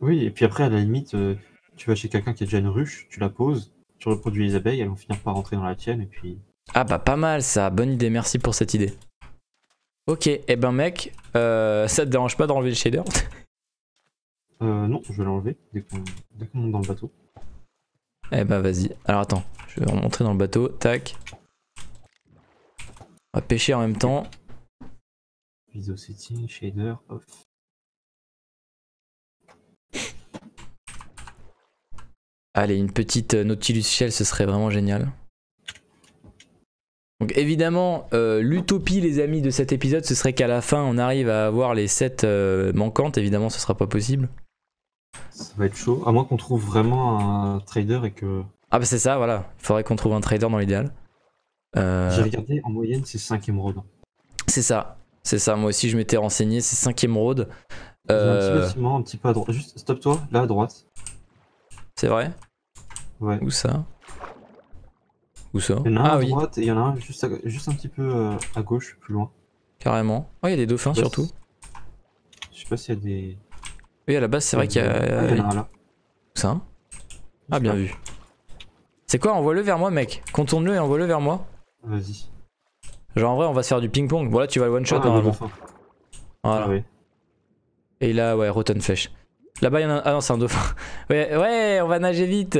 Oui, et puis après, à la limite, euh, tu vas chez quelqu'un qui a déjà une ruche, tu la poses, tu reproduis les abeilles, elles vont finir par rentrer dans la tienne, et puis. Ah, bah, pas mal ça, bonne idée, merci pour cette idée. Ok, et eh ben, mec, euh, ça te dérange pas d'enlever le shader Euh, non, je vais l'enlever dès qu'on monte dans le bateau. Eh bah vas-y. Alors, attends, je vais remonter dans le bateau, tac. On va pêcher en même temps. Video setting, shader, off. Allez, une petite euh, Nautilus Shell, ce serait vraiment génial. Donc évidemment, euh, l'utopie les amis de cet épisode, ce serait qu'à la fin on arrive à avoir les 7 euh, manquantes, évidemment ce sera pas possible. Ça va être chaud, à moins qu'on trouve vraiment un trader et que... Ah bah c'est ça, voilà, il faudrait qu'on trouve un trader dans l'idéal. Euh, J'ai regardé, en moyenne, c'est 5 émeraudes. C'est ça, c'est ça. Moi aussi, je m'étais renseigné, c'est 5 émeraudes. Euh, un petit peu à droite. Juste, stop-toi, là à droite. C'est vrai Ouais. Où ça Où ça Il y en a un ah à droite et il y en a un juste, juste un petit peu euh, à gauche, plus loin. Carrément. Oh, il y a des dauphins surtout. Je sais pas s'il y a des. Oui, à la base, c'est vrai qu'il y a. a un là. Où ça Ah, bien vu. C'est quoi Envoie-le vers moi, mec. Contourne-le et envoie-le vers moi. Vas-y. Genre en vrai, on va se faire du ping-pong. Voilà, tu vas le one-shot ah, Voilà. Ah et là, ouais, Rotten Là-bas, il y a un. Ah non, c'est un dauphin. Ouais, ouais, on va nager vite.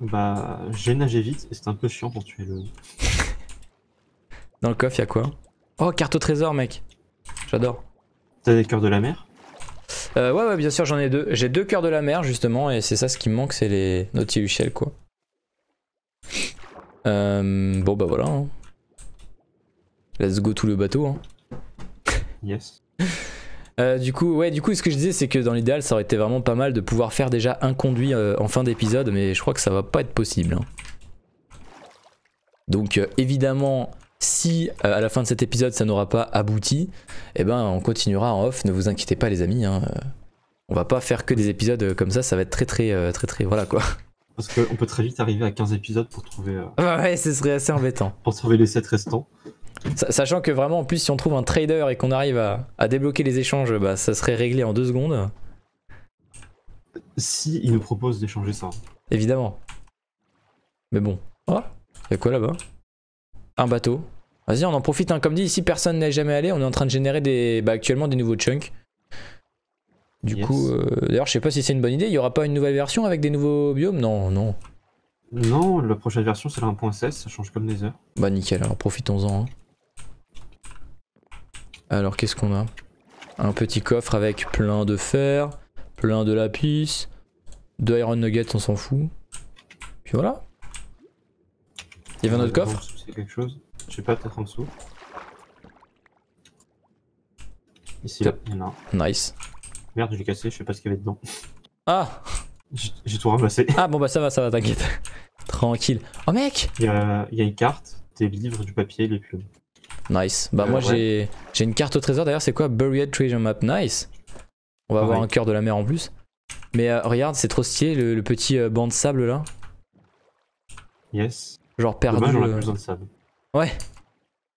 Bah, j'ai nagé vite et c'était un peu chiant pour tuer le. Dans le coffre, y a quoi Oh, carte au trésor, mec. J'adore. T'as des cœurs de la mer euh, ouais, ouais, bien sûr, j'en ai deux. J'ai deux cœurs de la mer, justement, et c'est ça ce qui me manque, c'est les Nautilus Shell, quoi. Euh, bon bah voilà. Hein. Let's go tout le bateau. Hein. Yes. Euh, du coup, ouais, du coup, ce que je disais, c'est que dans l'idéal, ça aurait été vraiment pas mal de pouvoir faire déjà un conduit euh, en fin d'épisode, mais je crois que ça va pas être possible. Hein. Donc, évidemment, si à la fin de cet épisode, ça n'aura pas abouti, Et eh ben, on continuera en off. Ne vous inquiétez pas, les amis. on va pas faire que des épisodes comme ça. Ça va être très, très, très, très, voilà quoi. Parce qu'on peut très vite arriver à 15 épisodes pour trouver. Euh, ah ouais, ce serait assez embêtant. pour sauver les 7 restants. Sachant que vraiment, en plus, si on trouve un trader et qu'on arrive à, débloquer les échanges, bah, ça serait réglé en deux secondes. Si il nous propose d'échanger ça. Évidemment. Mais bon. Oh, ah, y'a quoi là-bas Un bateau. Vas-y, on en profite. Hein. Comme dit, ici, personne n'est jamais allé. On est en train de générer des, bah, actuellement des nouveaux chunks. Du coup, euh, d'ailleurs, je sais pas si c'est une bonne idée. Il y aura pas une nouvelle version avec des nouveaux biomes Non, non. Non, la prochaine version c'est la 1.16, ça change comme des heures. Bah nickel, alors profitons-en. Hein. Alors qu'est-ce qu'on a Un petit coffre avec plein de fer, plein de lapis, deux iron nuggets, on s'en fout. Puis voilà. Il y avait un autre coffre C'est quelque chose. Je sais pas, peut-être en dessous. Ici, il y en a un. Nice. Merde, je l'ai cassé, je sais pas ce qu'il y avait dedans. Ah J'ai tout ramassé. Ah bon, bah ça va, ça va, t'inquiète. Tranquille. Oh mec Il y a, une carte, des livres, du papier, des plumes. Nice. Bah euh, moi j'ai une carte au trésor d'ailleurs, c'est quoi Buried Treasure Map, nice. On va avoir un cœur de la mer en plus. Mais euh, regarde, c'est trop stylé le, petit euh, banc de sable là. Yes. Genre perdu. Ouais.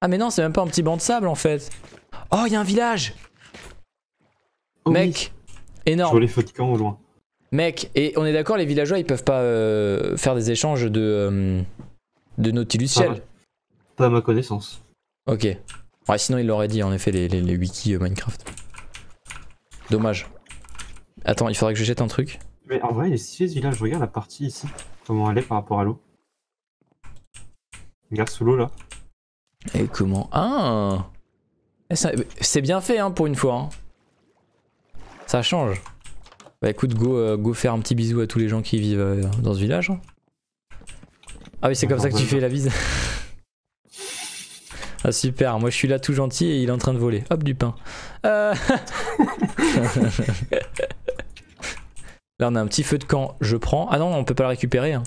Ah mais non, c'est même pas un petit banc de sable en fait. Oh, il y a un village Oh Mec, énorme. les feux au loin. Mec, et on est d'accord, les villageois ils peuvent pas euh, faire des échanges de, euh, de Nautilus Shell Pas à ma connaissance. Ok. Ouais, sinon il l'aurait dit en effet, les, les, wikis euh, Minecraft. Dommage. Attends, il faudrait que je jette un truc. Mais en vrai, il est stylé ce Regarde la partie ici, comment elle est par rapport à l'eau. Regarde sous l'eau là. Et comment. Ah eh, C'est bien fait hein, pour une fois. Hein. Ça change. Bah écoute, go, euh, go faire un petit bisou à tous les gens qui vivent euh, dans ce village. Hein. Ah oui, c'est comme ça que tu fais la bise. Ah super, moi je suis là tout gentil et il est en train de voler. Hop du pain. Euh. là on a un petit feu de camp, je prends. Ah non, on peut pas le récupérer. Hein.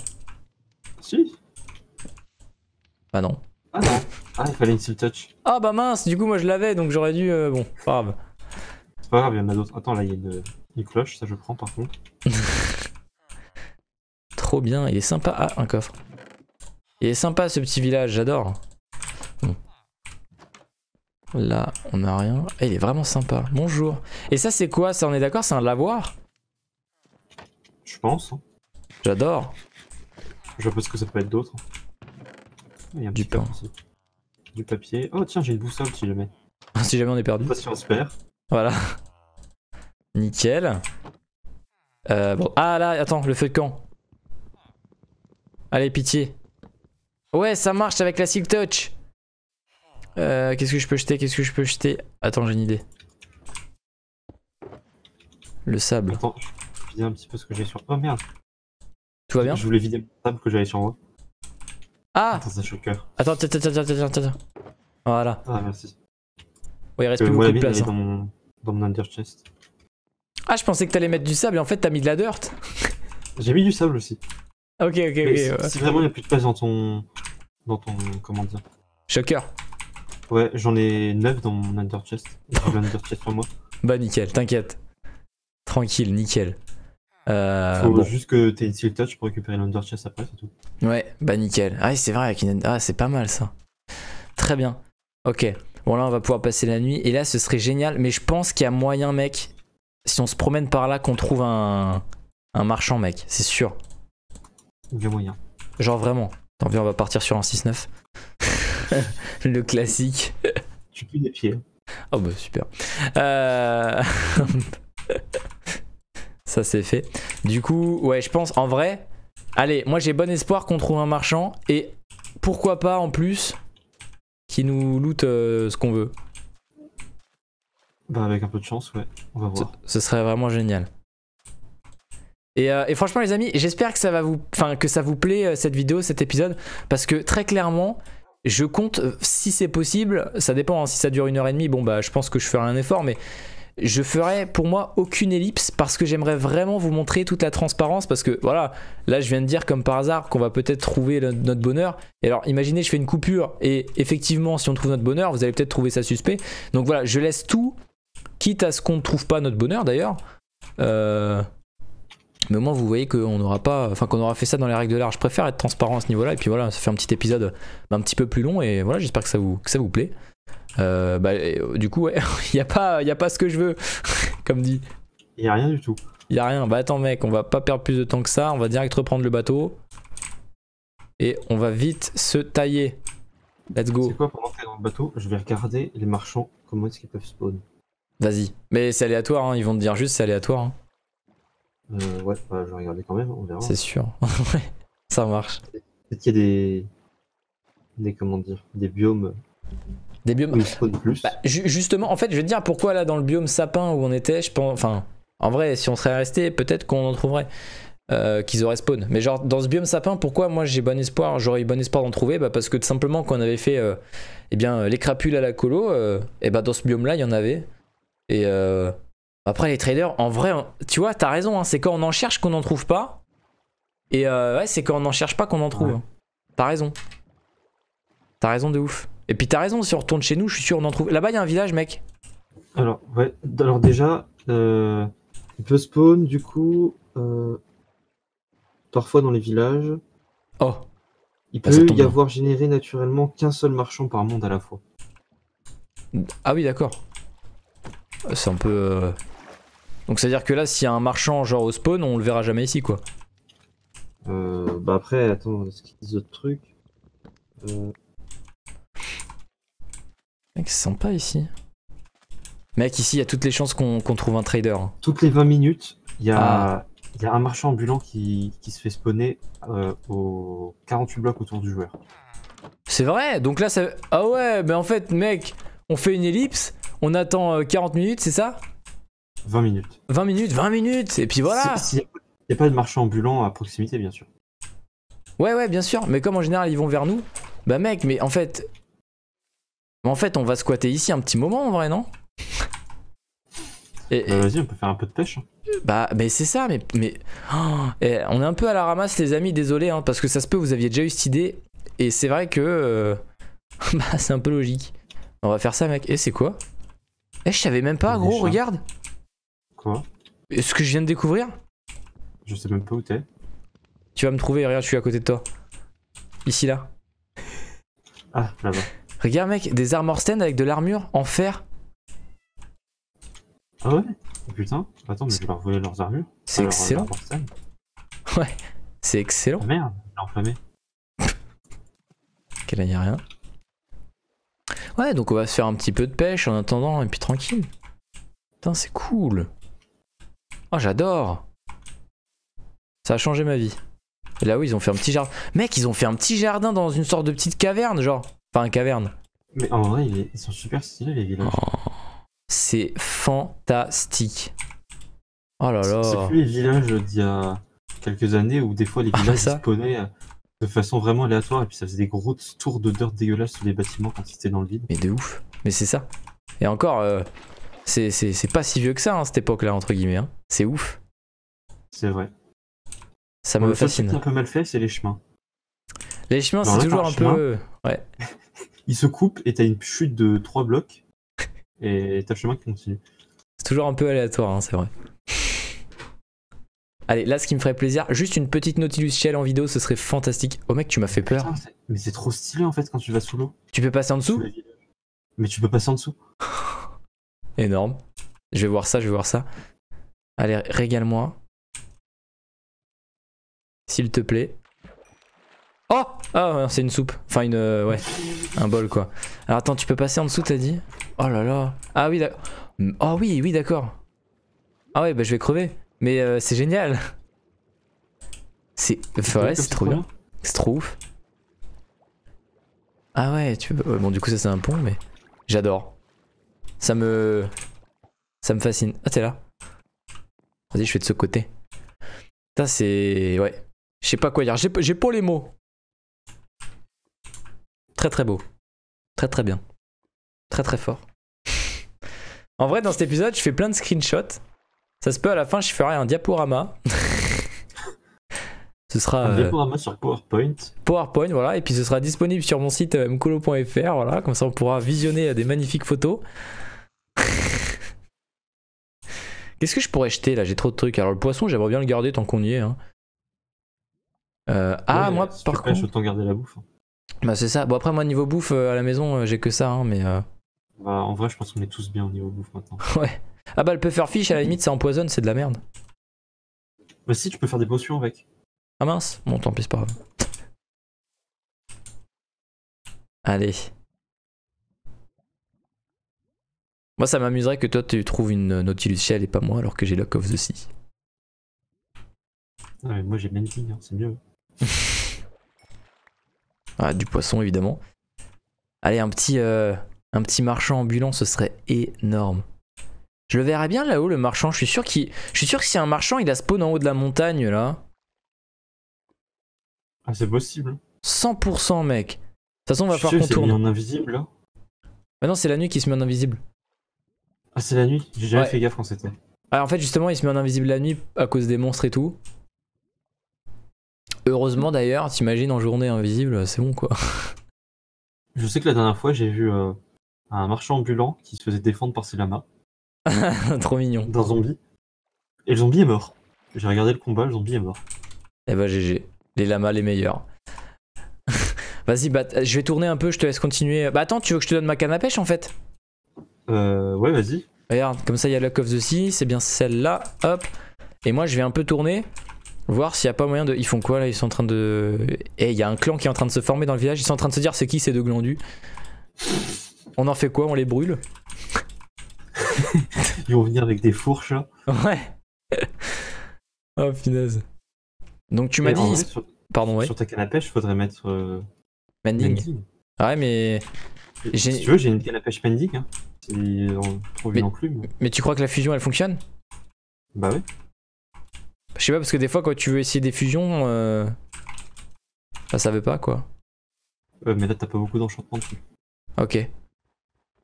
Si. Ah non. Ah non. Ah il fallait une seule touch. Ah bah mince, du coup moi je l'avais donc j'aurais dû... bon, pas grave. C'est pas grave, il Attends, là, il y a une, cloche, ça je prends par contre. Trop bien, il est sympa. Ah, un coffre. Il est sympa ce petit village, j'adore. Là, on a rien. Et eh, il est vraiment sympa. Bonjour. Et ça, c'est quoi Ça, on est d'accord C'est un lavoir Je pense. Hein. J'adore. Je pense que ça peut être d'autres. du pain. Du papier. Oh, tiens, j'ai une boussole si jamais. si jamais on est perdu. pas si on se perd. Voilà. Nickel. Euh, bon. Ah là, attends, le feu de camp. Allez, pitié. Ouais, ça marche avec la Silk Touch. Euh, Qu'est-ce que je peux jeter Qu'est-ce que je peux jeter Attends, j'ai une idée. Le sable. Attends, je vider un petit peu ce que j'ai sur. Oh merde. Tout va bien Je voulais vider le sable que j'avais sur moi. Ah Attends, ça le cœur. Attends, attends, attends, attends, attends. Voilà. Ah, merci. Ouais, il reste euh, plus beaucoup de place mon under chest. Ah, je pensais que t'allais mettre du sable et en fait t'as mis de la dirt. J'ai mis du sable aussi. Ok, ok, ok. Si, vraiment il n'y a plus de place dans ton. Dans ton. Comment dire Shocker. Ouais, j'en ai 9 dans mon under chest. chest sur moi. Bah, nickel, t'inquiète. Tranquille, nickel. Euh, Faut bon. juste que t'aies seal touch pour récupérer l'under chest après, c'est tout. Ouais, bah nickel. Ah, c'est vrai, avec une... ah, c'est pas mal ça. Très bien. Ok. Bon là on va pouvoir passer la nuit. Et là ce serait génial. Mais je pense qu'il y a moyen mec. Si on se promène par là qu'on trouve un, marchand mec. C'est sûr. Il y moyen. Genre vraiment. Tant envie on va partir sur un 6-9. le classique. Tu peux plus défié. Oh bah super. Euh, ça c'est fait. Du coup, ouais, je pense en vrai. Allez, moi j'ai bon espoir qu'on trouve un marchand et pourquoi pas en plus nous loot euh, ce qu'on veut. Bah, avec un peu de chance, ouais. On va voir. Ce, serait vraiment génial. Euh, et, franchement les amis, j'espère que ça va vous, enfin que ça vous plaît euh, cette vidéo, cet épisode, parce que très clairement, je compte si c'est possible. Ça dépend hein, si ça dure une heure et demie. Bon bah je pense que je ferai un effort, mais je ferai pour moi aucune ellipse parce que j'aimerais vraiment vous montrer toute la transparence parce que voilà, là je viens de dire comme par hasard qu'on va peut-être trouver notre bonheur. Et alors imaginez je fais une coupure et effectivement si on trouve notre bonheur, vous allez peut-être trouver ça suspect. Donc voilà, je laisse tout, quitte à ce qu'on ne trouve pas notre bonheur d'ailleurs. Euh, mais au moins vous voyez qu'on aura pas, enfin qu'on aura fait ça dans les règles de l'art. Je préfère être transparent à ce niveau-là et puis voilà, ça fait un petit épisode un petit peu plus long et voilà, j'espère que que ça vous plaît. Euh, bah, euh, du coup, il ouais, n'y a, pas, y a pas ce que je veux, comme dit. Il n'y a rien du tout. Il a rien. Bah attends, mec, on va pas perdre plus de temps que ça. On va direct reprendre le bateau. Et on va vite se tailler. Let's go. C'est quoi pendant que dans le bateau Je vais regarder les marchands, comment est-ce qu'ils peuvent spawn. Vas-y. Mais c'est aléatoire, hein. ils vont te dire juste c'est aléatoire. Hein. Euh, ouais, bah, je vais regarder quand même, on verra. C'est sûr. ça marche. Peut-être qu'il y a des. des. comment dire. des biomes biomes. Bah, justement, en fait, je vais te dire pourquoi là, dans le biome sapin où on était, je pense. Enfin, en vrai, si on serait resté, peut-être qu'on en trouverait. Euh, qu'ils auraient spawn. Mais genre dans ce biome sapin, pourquoi moi j'ai bon espoir, j'aurais eu bon espoir d'en trouver bah, Parce que tout simplement quand on avait fait euh, eh bien, euh, les crapules à la colo, et eh bah ben, dans ce biome là il y en avait. Et après les traders, en vrai, hein, tu vois, t'as raison, hein, c'est quand on en cherche qu'on n'en trouve pas. Et ouais, c'est quand on n'en cherche pas qu'on en trouve. Hein. T'as raison. T'as raison de ouf. Et puis t'as raison, si on retourne chez nous, je suis sûr on en trouve. Là-bas, il y a un village, mec. Alors, ouais. Alors déjà, euh, il peut spawn, du coup, euh, parfois dans les villages. Oh. Il ah, peut y avoir généré naturellement qu'un seul marchand par monde à la fois. Ah oui, d'accord. Euh, c'est un peu... Euh, donc c'est-à-dire que là, s'il y a un marchand genre au spawn, on le verra jamais ici, quoi. Euh, bah après, attends, est-ce qu'il y a autres trucs euh... Mec, c'est sympa ici. Mec, ici, il y a toutes les chances qu'on trouve un trader. Toutes les 20 minutes, ah. il y, a un marchand ambulant qui, se fait spawner euh, au aux 48 blocs autour du joueur. C'est vrai Donc là, ça... Ah ouais, mais en fait, mec, on fait une ellipse, on attend 40 euh, minutes, c'est ça 20 minutes. 20 minutes, 20 minutes, et puis voilà Il n'y a pas de marchand ambulant à proximité, bien sûr. Ouais, ouais, bien sûr, mais comme en général, ils vont vers nous, bah mec, mais en fait, en fait, on va squatter ici un petit moment en vrai, non et, euh, Vas-y, on peut faire un peu de pêche. Hein. Bah, mais c'est ça, mais. mais... Oh, on est un peu à la ramasse, les amis, désolé, hein, parce que ça se peut, vous aviez déjà eu cette idée. Et c'est vrai que. Euh, bah, c'est un peu logique. On va faire ça, mec. Et eh, c'est quoi Eh, je savais même pas, gros, regarde Quoi Ce que je viens de découvrir Je sais même pas où t'es. Tu vas me trouver, regarde, je suis à côté de toi. Ici, là. Ah, là-bas. Regarde mec, des armor stand avec de l'armure en fer. Ah ouais oh, Putain, attends, mais je vais leur voler leurs armures. C'est euh, excellent. ouais, c'est excellent. Ah, merde, il enflammé. Qu'elle n'y rien. Ouais, donc on va se faire un petit peu de pêche en attendant, et puis tranquille. Putain, c'est cool. Oh, j'adore. Ça a changé ma vie. là, où ils ont fait un petit jardin. Mec, ils ont fait un petit jardin dans une sorte de petite caverne, genre caverne. Mais en vrai, ils sont super stylés, les villages. Oh. c'est fantastique. Oh là là. C'est plus les villages d'il y a quelques années où des fois les ah, villages se spawnaient euh, de façon vraiment aléatoire et puis ça faisait des grosses tours de d'odeur dégueulasse sur les bâtiments quand ils étaient dans le vide. Mais de ouf. Mais c'est ça. Et encore, euh, c'est pas si vieux que ça, hein, cette époque-là, entre guillemets. Hein. C'est ouf. C'est vrai. Ça me fascine. un peu mal fait, c'est les chemins. Les chemins, c'est toujours un peu. Euh, ouais. il se coupe et t'as une chute de 3 blocs et t'as le chemin qui continue. C'est toujours un peu aléatoire, hein, c'est vrai. Allez, là, ce qui me ferait plaisir, juste une petite Nautilus Shell en vidéo, ce serait fantastique. Oh mec, tu m'as fait peur. mais c'est trop stylé en fait quand tu vas sous l'eau. Tu peux passer en dessous Mais tu peux passer en dessous. Énorme. Je vais voir ça, je vais voir ça. Allez, régale-moi. S'il te plaît. Oh Ah c'est une soupe. Enfin une... Euh, ouais. Un bol quoi. Alors attends, tu peux passer en dessous t'as dit Oh là là. Ah oui d'accord. Oh oui, oui d'accord. Ah ouais bah je vais crever. Mais euh, c'est génial. C'est... ouais c'est trop bien. C'est trop ouf. Ah ouais tu peux... Euh, bon du coup ça c'est un pont mais... J'adore. Ça me... Ça me fascine. Ah t'es là. Vas-y je fais de ce côté. Ça c'est... Ouais. Je sais pas quoi dire, j'ai pas les mots. Très très beau. Très très bien. Très très fort. en vrai, dans cet épisode, je fais plein de screenshots. Ça se peut à la fin, je ferai un diaporama. ce sera. Un euh, diaporama sur PowerPoint. PowerPoint, voilà. Et puis ce sera disponible sur mon site euh, mkolo.fr. Voilà, comme ça on pourra visionner euh, des magnifiques photos. Qu'est-ce que je pourrais jeter là J'ai trop de trucs. Alors le poisson, j'aimerais bien le garder tant qu'on y est. Hein. ah, moi par contre. Je garder la bouffe. Hein. Bah c'est ça. Bon après moi niveau bouffe euh, à la maison euh, j'ai que ça hein, mais. Euh. Bah, en vrai, je pense qu'on est tous bien au niveau bouffe maintenant. Ouais. Ah bah le pufferfish à la limite ça empoisonne c'est de la merde. Bah, si, tu peux faire des potions avec. Ah mince. Bon tant pis c'est pas grave. Allez. Moi ça m'amuserait que toi tu trouves une Nautilus Shell et pas moi alors que j'ai Lock of the Sea. Ah, moi, j'ai Mending, hein, c'est mieux. Ah, du poisson, évidemment. Allez, un petit, euh, un petit marchand ambulant, ce serait énorme. Je le verrais bien là-haut, le marchand. Je suis sûr qui je suis sûr que si un marchand, il a spawn en haut de la montagne là. Ah, c'est possible. 100% mec. De toute façon, on va faire qu'on tourne. en invisible là. non, c'est la nuit qui se met en invisible. Ah, c'est la nuit. J'ai jamais fait gaffe quand c'était. Ah, en fait, justement, il se met en invisible la nuit à cause des monstres et tout. Heureusement d'ailleurs, t'imagines en journée invisible, c'est bon quoi. Je sais que la dernière fois, j'ai vu euh, un marchand ambulant qui se faisait défendre par ses lamas. Trop mignon. D'un zombie. Et le zombie est mort. J'ai regardé le combat, le zombie est mort. Eh bah ben, GG. Les lamas les meilleurs. Vas-y, bah, je vais tourner un peu, je te laisse continuer. Bah attends, tu veux que je te donne ma canne à pêche en fait Euh, ouais, vas-y. Regarde, comme ça il y a la of the Sea, c'est bien celle-là, hop. Et moi je vais un peu tourner. Voir s'il n'y a pas moyen de. Ils font quoi là Ils sont en train de. Eh, il y a un clan qui est en train de se former dans le village. Ils sont en train de se dire c'est qui ces deux glandus On en fait quoi On les brûle Ils vont venir avec des fourches. Ouais. oh finesse Donc tu m'as dit. Pardon, ouais. Sur ta canne à pêche, faudrait mettre. Euh, Mending. ouais, mais. Si tu veux, j'ai une canne à pêche Mending. Hein. mais... Mais tu crois que la fusion elle fonctionne Bah ouais. Je sais pas, parce que des fois, quand tu veux essayer des fusions, euh... ça veut pas quoi. mais là, t'as pas beaucoup d'enchantements dessus. Ok.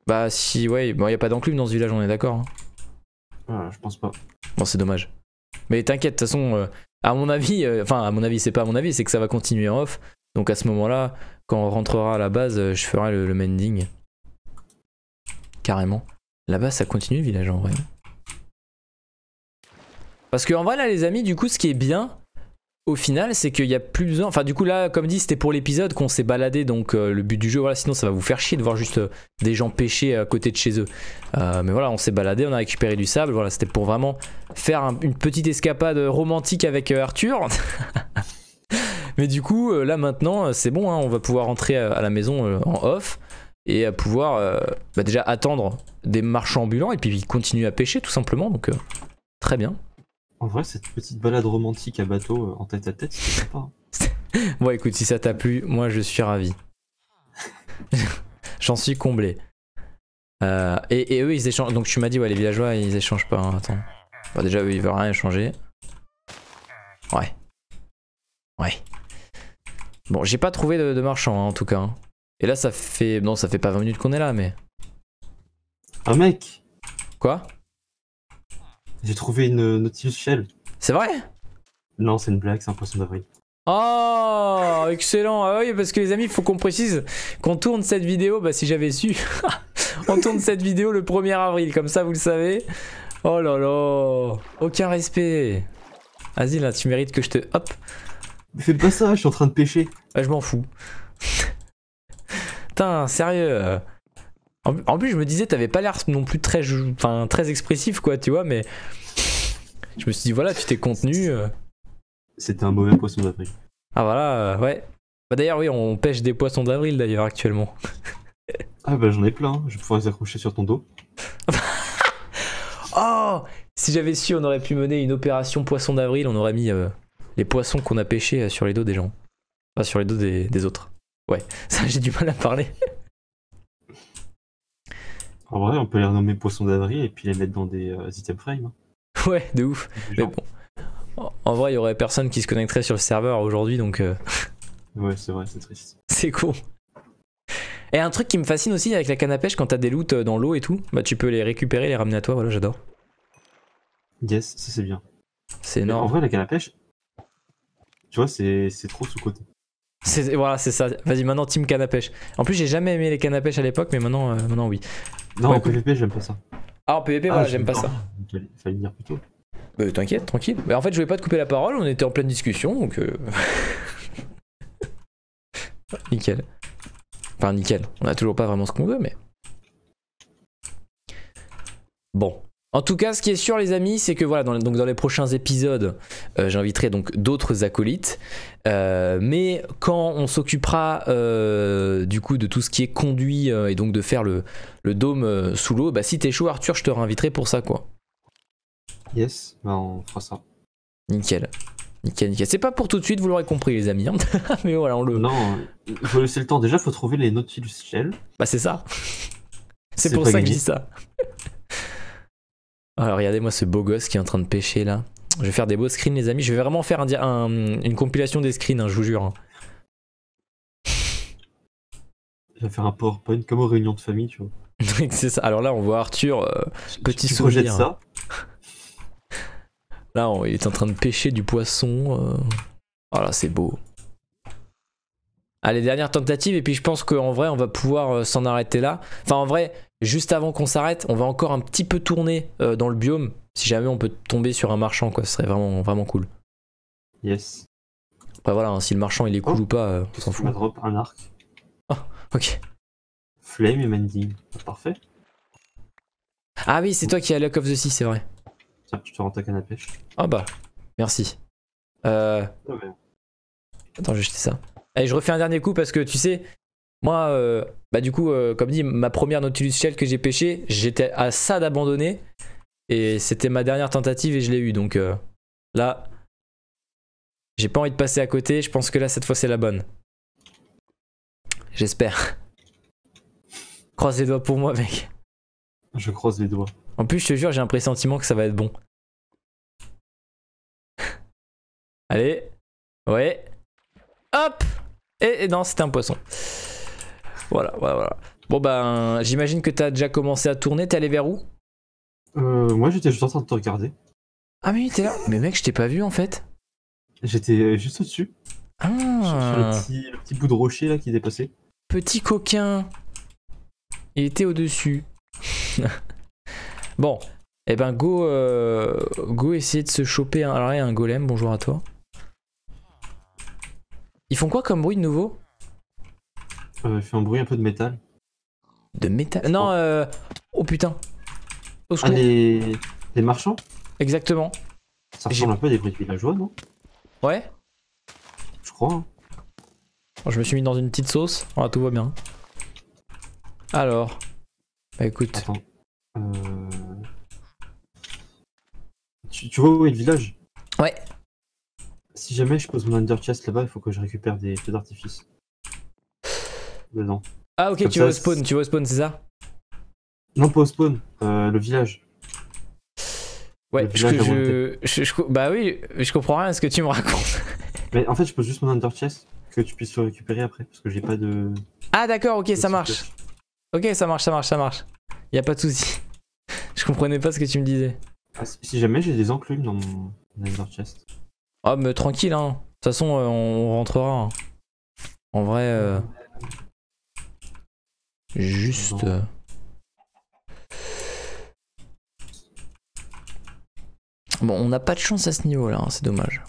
Bah, si, ouais, bon, y a pas d'enclume dans ce village, on est d'accord. Hein. Ah, je pense pas. Bon, c'est dommage. Mais t'inquiète, de toute façon, euh, à mon avis, euh, enfin, à mon avis, c'est pas à mon avis, c'est que ça va continuer en off. Donc à ce moment-là, quand on rentrera à la base, euh, je ferai le, mending. Carrément. là base ça continue le village en vrai. Parce qu'en vrai, là, les amis, du coup, ce qui est bien, au final, c'est qu'il n'y a plus besoin. Enfin, du coup, là, comme dit, c'était pour l'épisode qu'on s'est baladé. Donc, euh, le but du jeu, voilà, sinon, ça va vous faire chier de voir juste euh, des gens pêcher à côté de chez eux. Euh, mais voilà, on s'est baladé, on a récupéré du sable. Voilà, c'était pour vraiment faire une petite escapade romantique avec Arthur. mais du coup, là, maintenant, c'est bon, hein, on va pouvoir rentrer à, la maison en off et à pouvoir bah, déjà attendre des marchands ambulants et puis continuer à pêcher, tout simplement. Donc, très bien. En vrai, cette petite balade romantique à bateau euh, en tête à tête, c'était sympa. Hein. bon, écoute, si ça t'a plu, moi je suis ravi. J'en suis comblé. Euh, et, eux, ils échangent. Donc tu m'as dit, ouais, les villageois, ils échangent pas. Hein, attends. Bah, déjà, eux, ils veulent rien échanger. Ouais. Ouais. Bon, j'ai pas trouvé de, marchand, hein, en tout cas. Et là, ça fait. Non, ça fait pas 20 minutes qu'on est là, mais. Un ah, mec Quoi j'ai trouvé une Nautilus Shell. C'est vrai Non, c'est une blague, c'est un poisson d'avril. Oh, excellent. Ah oui, parce que les amis, il faut qu'on précise qu'on tourne cette vidéo. Bah, si j'avais su, on tourne cette vidéo le 1er avril. Comme ça, vous le savez. Oh là là. Aucun respect. Vas-y, là, tu mérites que je te. Hop. Mais fais pas ça, je suis en train de pêcher. Bah, je m'en fous. Putain, sérieux. En, plus, je me disais, t'avais pas l'air non plus très, enfin, très expressif, quoi, tu vois, mais je me suis dit, voilà, tu t'es contenu. Euh. C'était un mauvais poisson d'avril. Ah, voilà, euh, ouais. Bah, d'ailleurs, oui, on pêche des poissons d'avril, d'ailleurs, actuellement. ah, bah, j'en ai plein, hein. je pourrais accrocher sur ton dos. oh Si j'avais su, on aurait pu mener une opération poisson d'avril, on aurait mis euh, les poissons qu'on a pêchés sur les dos des gens. Enfin, sur les dos des, des autres. Ouais, ça, j'ai du mal à parler. En vrai, on peut les renommer poissons d'avril et puis les mettre dans des item euh, frames. Hein. Ouais, de ouf. Mais bon. En vrai, il y aurait personne qui se connecterait sur le serveur aujourd'hui, donc. Euh, ouais, c'est vrai, c'est triste. C'est con. Et un truc qui me fascine aussi avec la canne à pêche, quand t'as des loots euh, dans l'eau et tout, bah tu peux les récupérer, les ramener à toi, voilà, j'adore. Yes, ça c'est bien. C'est énorme. En vrai, la canne à pêche, tu vois, c'est trop sous-côté. Voilà, c'est ça. Vas-y, maintenant, team canne à pêche. En plus, j'ai jamais aimé les cannes à pêche à l'époque, mais maintenant, maintenant oui. Non, en PvP, j'aime pas ça. Ah, en PvP, voilà, ah, j'aime pas, ça. Fallait dire plutôt. Bah, t'inquiète, tranquille. Mais bah, en fait, je voulais pas te couper la parole, on était en pleine discussion, donc. Euh, nickel. Enfin, nickel. On a toujours pas vraiment ce qu'on veut, mais. Bon. En tout cas, ce qui est sûr, les amis, c'est que voilà, dans, donc dans les prochains épisodes, euh, j'inviterai donc d'autres acolytes. Euh, mais quand on s'occupera euh, du coup de tout ce qui est conduit et donc de faire le, dôme sous l'eau, bah si t'es chaud, Arthur, je te réinviterai pour ça, quoi. Yes, bah on fera ça. Nickel. Nickel, nickel. C'est pas pour tout de suite, vous l'aurez compris, les amis. Hein. mais voilà, on le. Non, faut laisser le temps. Déjà, faut trouver les notes Shell. Bah, c'est ça. c'est pour ça que je dis ça. Alors ah, regardez-moi ce beau gosse qui est en train de pêcher là. Je vais faire des beaux screens les amis. Je vais vraiment faire une compilation des screens, hein, je vous jure. Hein. Je vais faire un PowerPoint comme aux réunions de famille, tu vois. Alors là, on voit Arthur, euh, petit souvenir. ça Là, on, il est en train de pêcher du poisson. voilà euh. oh c'est beau. Allez, dernière tentative, et puis je pense qu'en vrai, on va pouvoir euh, s'en arrêter là. Enfin, en vrai, Juste avant qu'on s'arrête, on va encore un petit peu tourner euh, dans le biome. Si jamais on peut tomber sur un marchand, quoi, ce serait vraiment, vraiment cool. Yes. Après voilà, hein, si le marchand il est cool oh. ou pas, euh, on s'en fout. un arc. Ah, ok. Flame et Mending. Parfait. Ah oui, c'est toi qui as Luck of the Sea, c'est vrai. Tiens, tu te rends ta canne à pêche. Ah bah, merci. Euh... Ah, attends, je jeté ça. Allez, je refais un dernier coup parce que tu sais, moi, euh, bah du coup, euh, comme dit, ma première Nautilus Shell que j'ai pêché, j'étais à ça d'abandonner. Et c'était ma dernière tentative et je l'ai eu. Donc euh, là, j'ai pas envie de passer à côté. Je pense que là, cette fois, c'est la bonne. J'espère. Croise les doigts pour moi, mec. Je croise les doigts. En plus, je te jure, j'ai un pressentiment que ça va être bon. Allez. Ouais. Hop Et, et non, c'était un poisson. Voilà, voilà, voilà. Bon ben, j'imagine que t'as déjà commencé à tourner, t'es allé vers où Euh, moi j'étais juste en train de te regarder. Ah mais t'es là Mais mec, je t'ai pas vu en fait. J'étais euh, juste au-dessus. Ah Sur le petit, petit bout de rocher là qui dépassait. Petit coquin Il était au-dessus. bon, eh ben go, euh, go essayer de se choper un, alors a un golem, bonjour à toi. Ils font quoi comme bruit de nouveau fait euh, un bruit un peu de métal. De métal Non, oh. euh... oh putain. Au ah, des marchands Exactement. Ça ressemble un peu à des bruits de villageois, non Ouais. Je crois. Hein. je me suis mis dans une petite sauce. va ah, tout va bien. Alors. Bah écoute. Euh... Tu, tu, vois où est le village Ouais. Si jamais je pose mon under chest là-bas, il faut que je récupère des feux d'artifice. Ah ok, tu vas spawn, tu vois spawn, c'est ça Non, pas au spawn, euh, le village. Ouais, je, bah oui, je comprends rien à ce que tu me racontes. Mais en fait, je pose juste mon under chest que tu puisses le récupérer après, parce que j'ai pas de. Ah d'accord, ok, ça marche. Ok, ça marche, ça marche, ça marche. Y a pas de souci. je comprenais pas ce que tu me disais. Ah, si jamais j'ai des enclumes dans mon under chest. Ah, mais tranquille, hein. De toute façon, euh, on rentrera. Hein. En vrai. Euh... Juste... Bon. on n'a pas de chance à ce niveau-là, hein, c'est dommage.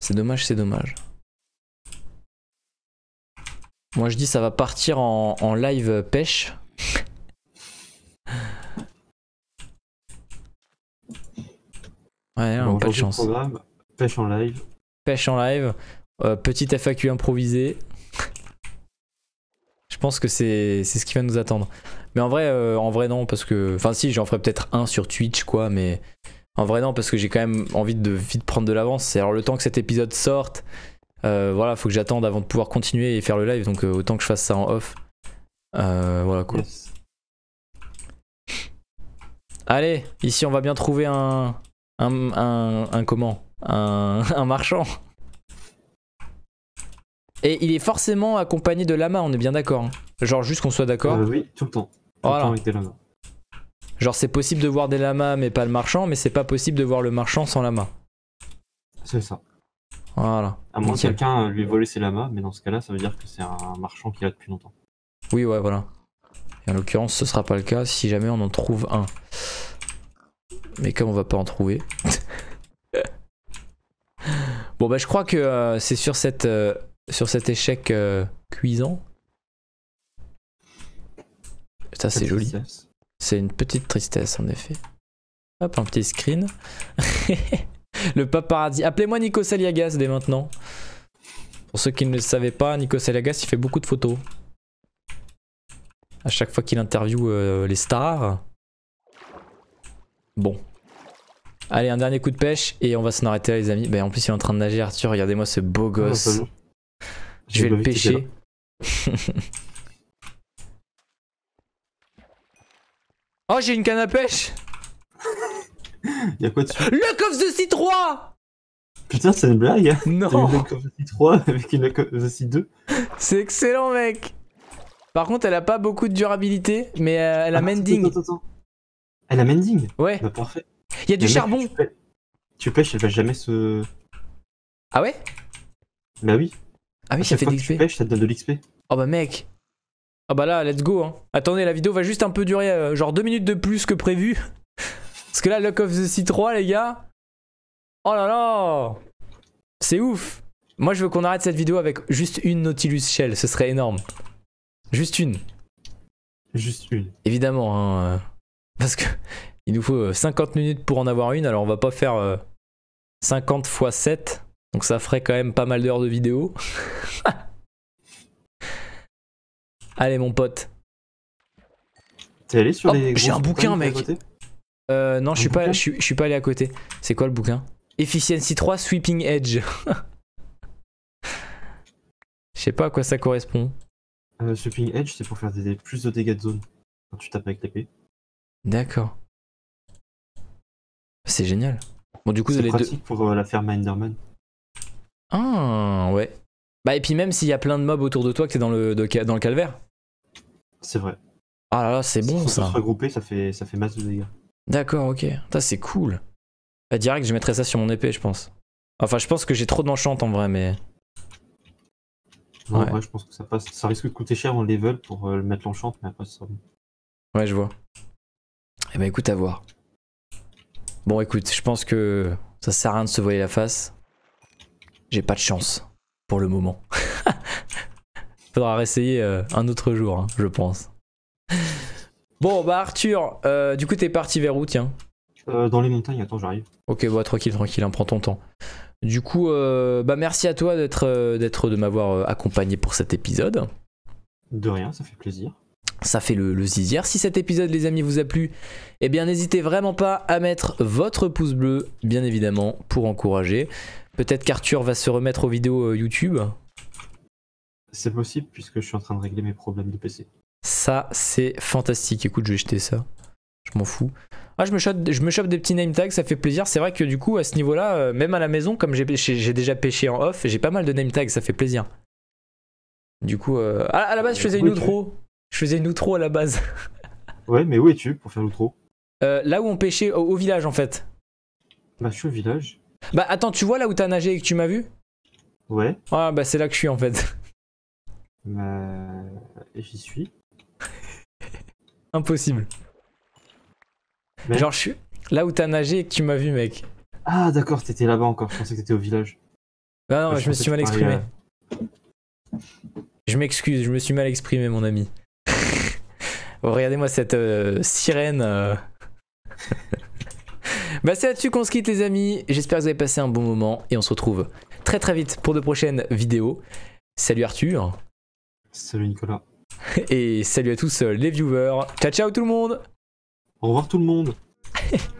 C'est dommage, c'est dommage. Moi je dis ça va partir en, live pêche. Ouais, on n'a pas de chance. Pêche en live. Pêche en live. Euh, petite FAQ improvisée je pense que c'est ce qui va nous attendre. Mais en vrai, euh, en vrai non, parce que. Enfin, si, j'en ferai peut-être un sur Twitch, quoi, mais. En vrai, non, parce que j'ai quand même envie de vite prendre de l'avance. Alors, le temps que cet épisode sorte, euh, voilà, faut que j'attende avant de pouvoir continuer et faire le live, donc euh, autant que je fasse ça en off. voilà, quoi Allez, ici, on va bien trouver un. Un, un, comment un, un marchand et il est forcément accompagné de lama, on est bien d'accord. Hein. Genre juste qu'on soit d'accord. Euh, oui, tout le temps. Tout Genre c'est possible de voir des lamas mais pas le marchand, mais c'est pas possible de voir le marchand sans lama. C'est ça. Voilà. À moins que quelqu'un euh, lui volé ses lamas, mais dans ce cas-là, ça veut dire que c'est un marchand qui là depuis longtemps. Oui, ouais, voilà. Et en l'occurrence, ce sera pas le cas si jamais on en trouve un. Mais comme on va pas en trouver. bon, bah, je crois que euh, c'est sur cette sur cet échec euh, cuisant. Ça c'est joli. C'est une petite tristesse en effet. Hop, un petit screen. le paparazzi. Appelez-moi Nico Saliagas dès maintenant. Pour ceux qui ne le savaient pas, Nico Saliagas il fait beaucoup de photos. À chaque fois qu'il interviewe euh, les stars. Bon. Allez, un dernier coup de pêche et on va s'en arrêter là les amis. Ben, en plus il est en train de nager Arthur, regardez-moi ce beau ah, gosse. Bah je vais le pêcher. oh, j'ai une canne à pêche Y'a quoi dessus Le coffre de c 3 Putain, c'est une blague hein. Non Le coffre de Sea 3 avec une coffre de Sea 2 C'est excellent, mec Par contre, elle a pas beaucoup de durabilité, mais euh, elle a ah, mending. Attends, attends. Elle a mending Ouais. Bah, parfait. Y'a du charbon tu pêches, elle va jamais se... Ah ouais Bah oui ah oui, ça fait de l'XP. Oh bah mec. Ah bah là, let's go. Hein. Attendez, la vidéo va juste un peu durer, euh, genre deux minutes de plus que prévu. Parce que là, Lock of the Sea 3, les gars. Oh là là C'est ouf Moi, je veux qu'on arrête cette vidéo avec juste une Nautilus Shell, ce serait énorme. Juste une. Juste une. Évidemment, hein, euh, parce que il nous faut 50 euh, minutes pour en avoir une, alors on va pas faire 50 x 7. Donc ça ferait quand même pas mal d'heures de vidéo. Allez mon pote. T'es allé sur les J'ai un bouquin mec. Euh, non, je suis pas, allé à côté. C'est quoi le bouquin Efficiency 3 Sweeping Edge. Je sais pas à quoi ça correspond. Euh, sweeping Edge, c'est pour faire plus de dégâts de zone quand tu tapes avec l'épée. D'accord. C'est génial. Bon, du coup, c'est pratique pour euh, la ferme Minderman. Ah ouais. Bah et puis même s'il y a plein de mobs autour de toi que t'es dans le, dans le calvaire. C'est vrai. Ah là là, c'est bon ça. Se regrouper, ça fait, ça fait masse de dégâts. D'accord, ok. Ça c'est cool. Bah, direct, je mettrais ça sur mon épée, je pense. Enfin, je pense que j'ai trop d'enchantes en vrai, mais. Ouais. je pense que ça passe. Ça risque de coûter cher en level pour euh, mettre l'enchant, mais après, ça Ouais, je vois. Eh bah écoute, à voir. Bon, écoute, je pense que ça sert à rien de se voiler la face pas de chance pour le moment. Faudra essayer euh, un autre jour, hein, je pense. Bon, bah Arthur, euh, du coup t'es parti vers où, tiens euh, Dans les montagnes, attends, j'arrive. Ok, bon bah, tranquille, tranquille, En hein, prends ton temps. Du coup, bah merci à toi d'être, d'être de m'avoir accompagné pour cet épisode. De rien, ça fait plaisir ça fait le, le zizière. Si cet épisode, les amis, vous a plu, eh bien, n'hésitez vraiment pas à mettre votre pouce bleu, bien évidemment, pour encourager. Peut-être qu'Arthur va se remettre aux vidéos euh, YouTube. C'est possible, puisque je suis en train de régler mes problèmes de PC. Ça, c'est fantastique. Écoute, je vais jeter ça. Je m'en fous. Ah, je me, chope, des petits name tags, ça fait plaisir. C'est vrai que du coup, à ce niveau-là, euh, même à la maison, comme j'ai déjà pêché en off, j'ai pas mal de name tags, ça fait plaisir. Du coup, euh, ah, à la base, je faisais une outro. Je faisais une outro à la base. ouais, mais où es-tu pour faire l'outro euh, Là où on pêchait, au, village en fait. Bah, je suis au village. Bah, attends, tu vois là où t'as nagé et que tu m'as vu Ouais. Ouais, ah, bah, c'est là que je suis en fait. Bah, j'y suis. Impossible. Genre, je suis là où t'as nagé et que tu m'as vu, mec. Ah, d'accord, t'étais là-bas encore. Je pensais que t'étais au village. Bah, non, je, me suis mal exprimé. Euh, je m'excuse, je me suis mal exprimé, mon ami. Oh, regardez-moi cette euh, sirène. Euh. bah c'est là-dessus qu'on se quitte les amis. J'espère que vous avez passé un bon moment et on se retrouve très très vite pour de prochaines vidéos. Salut Arthur. Salut Nicolas. Et salut à tous euh, les viewers. Ciao ciao tout le monde. Au revoir tout le monde.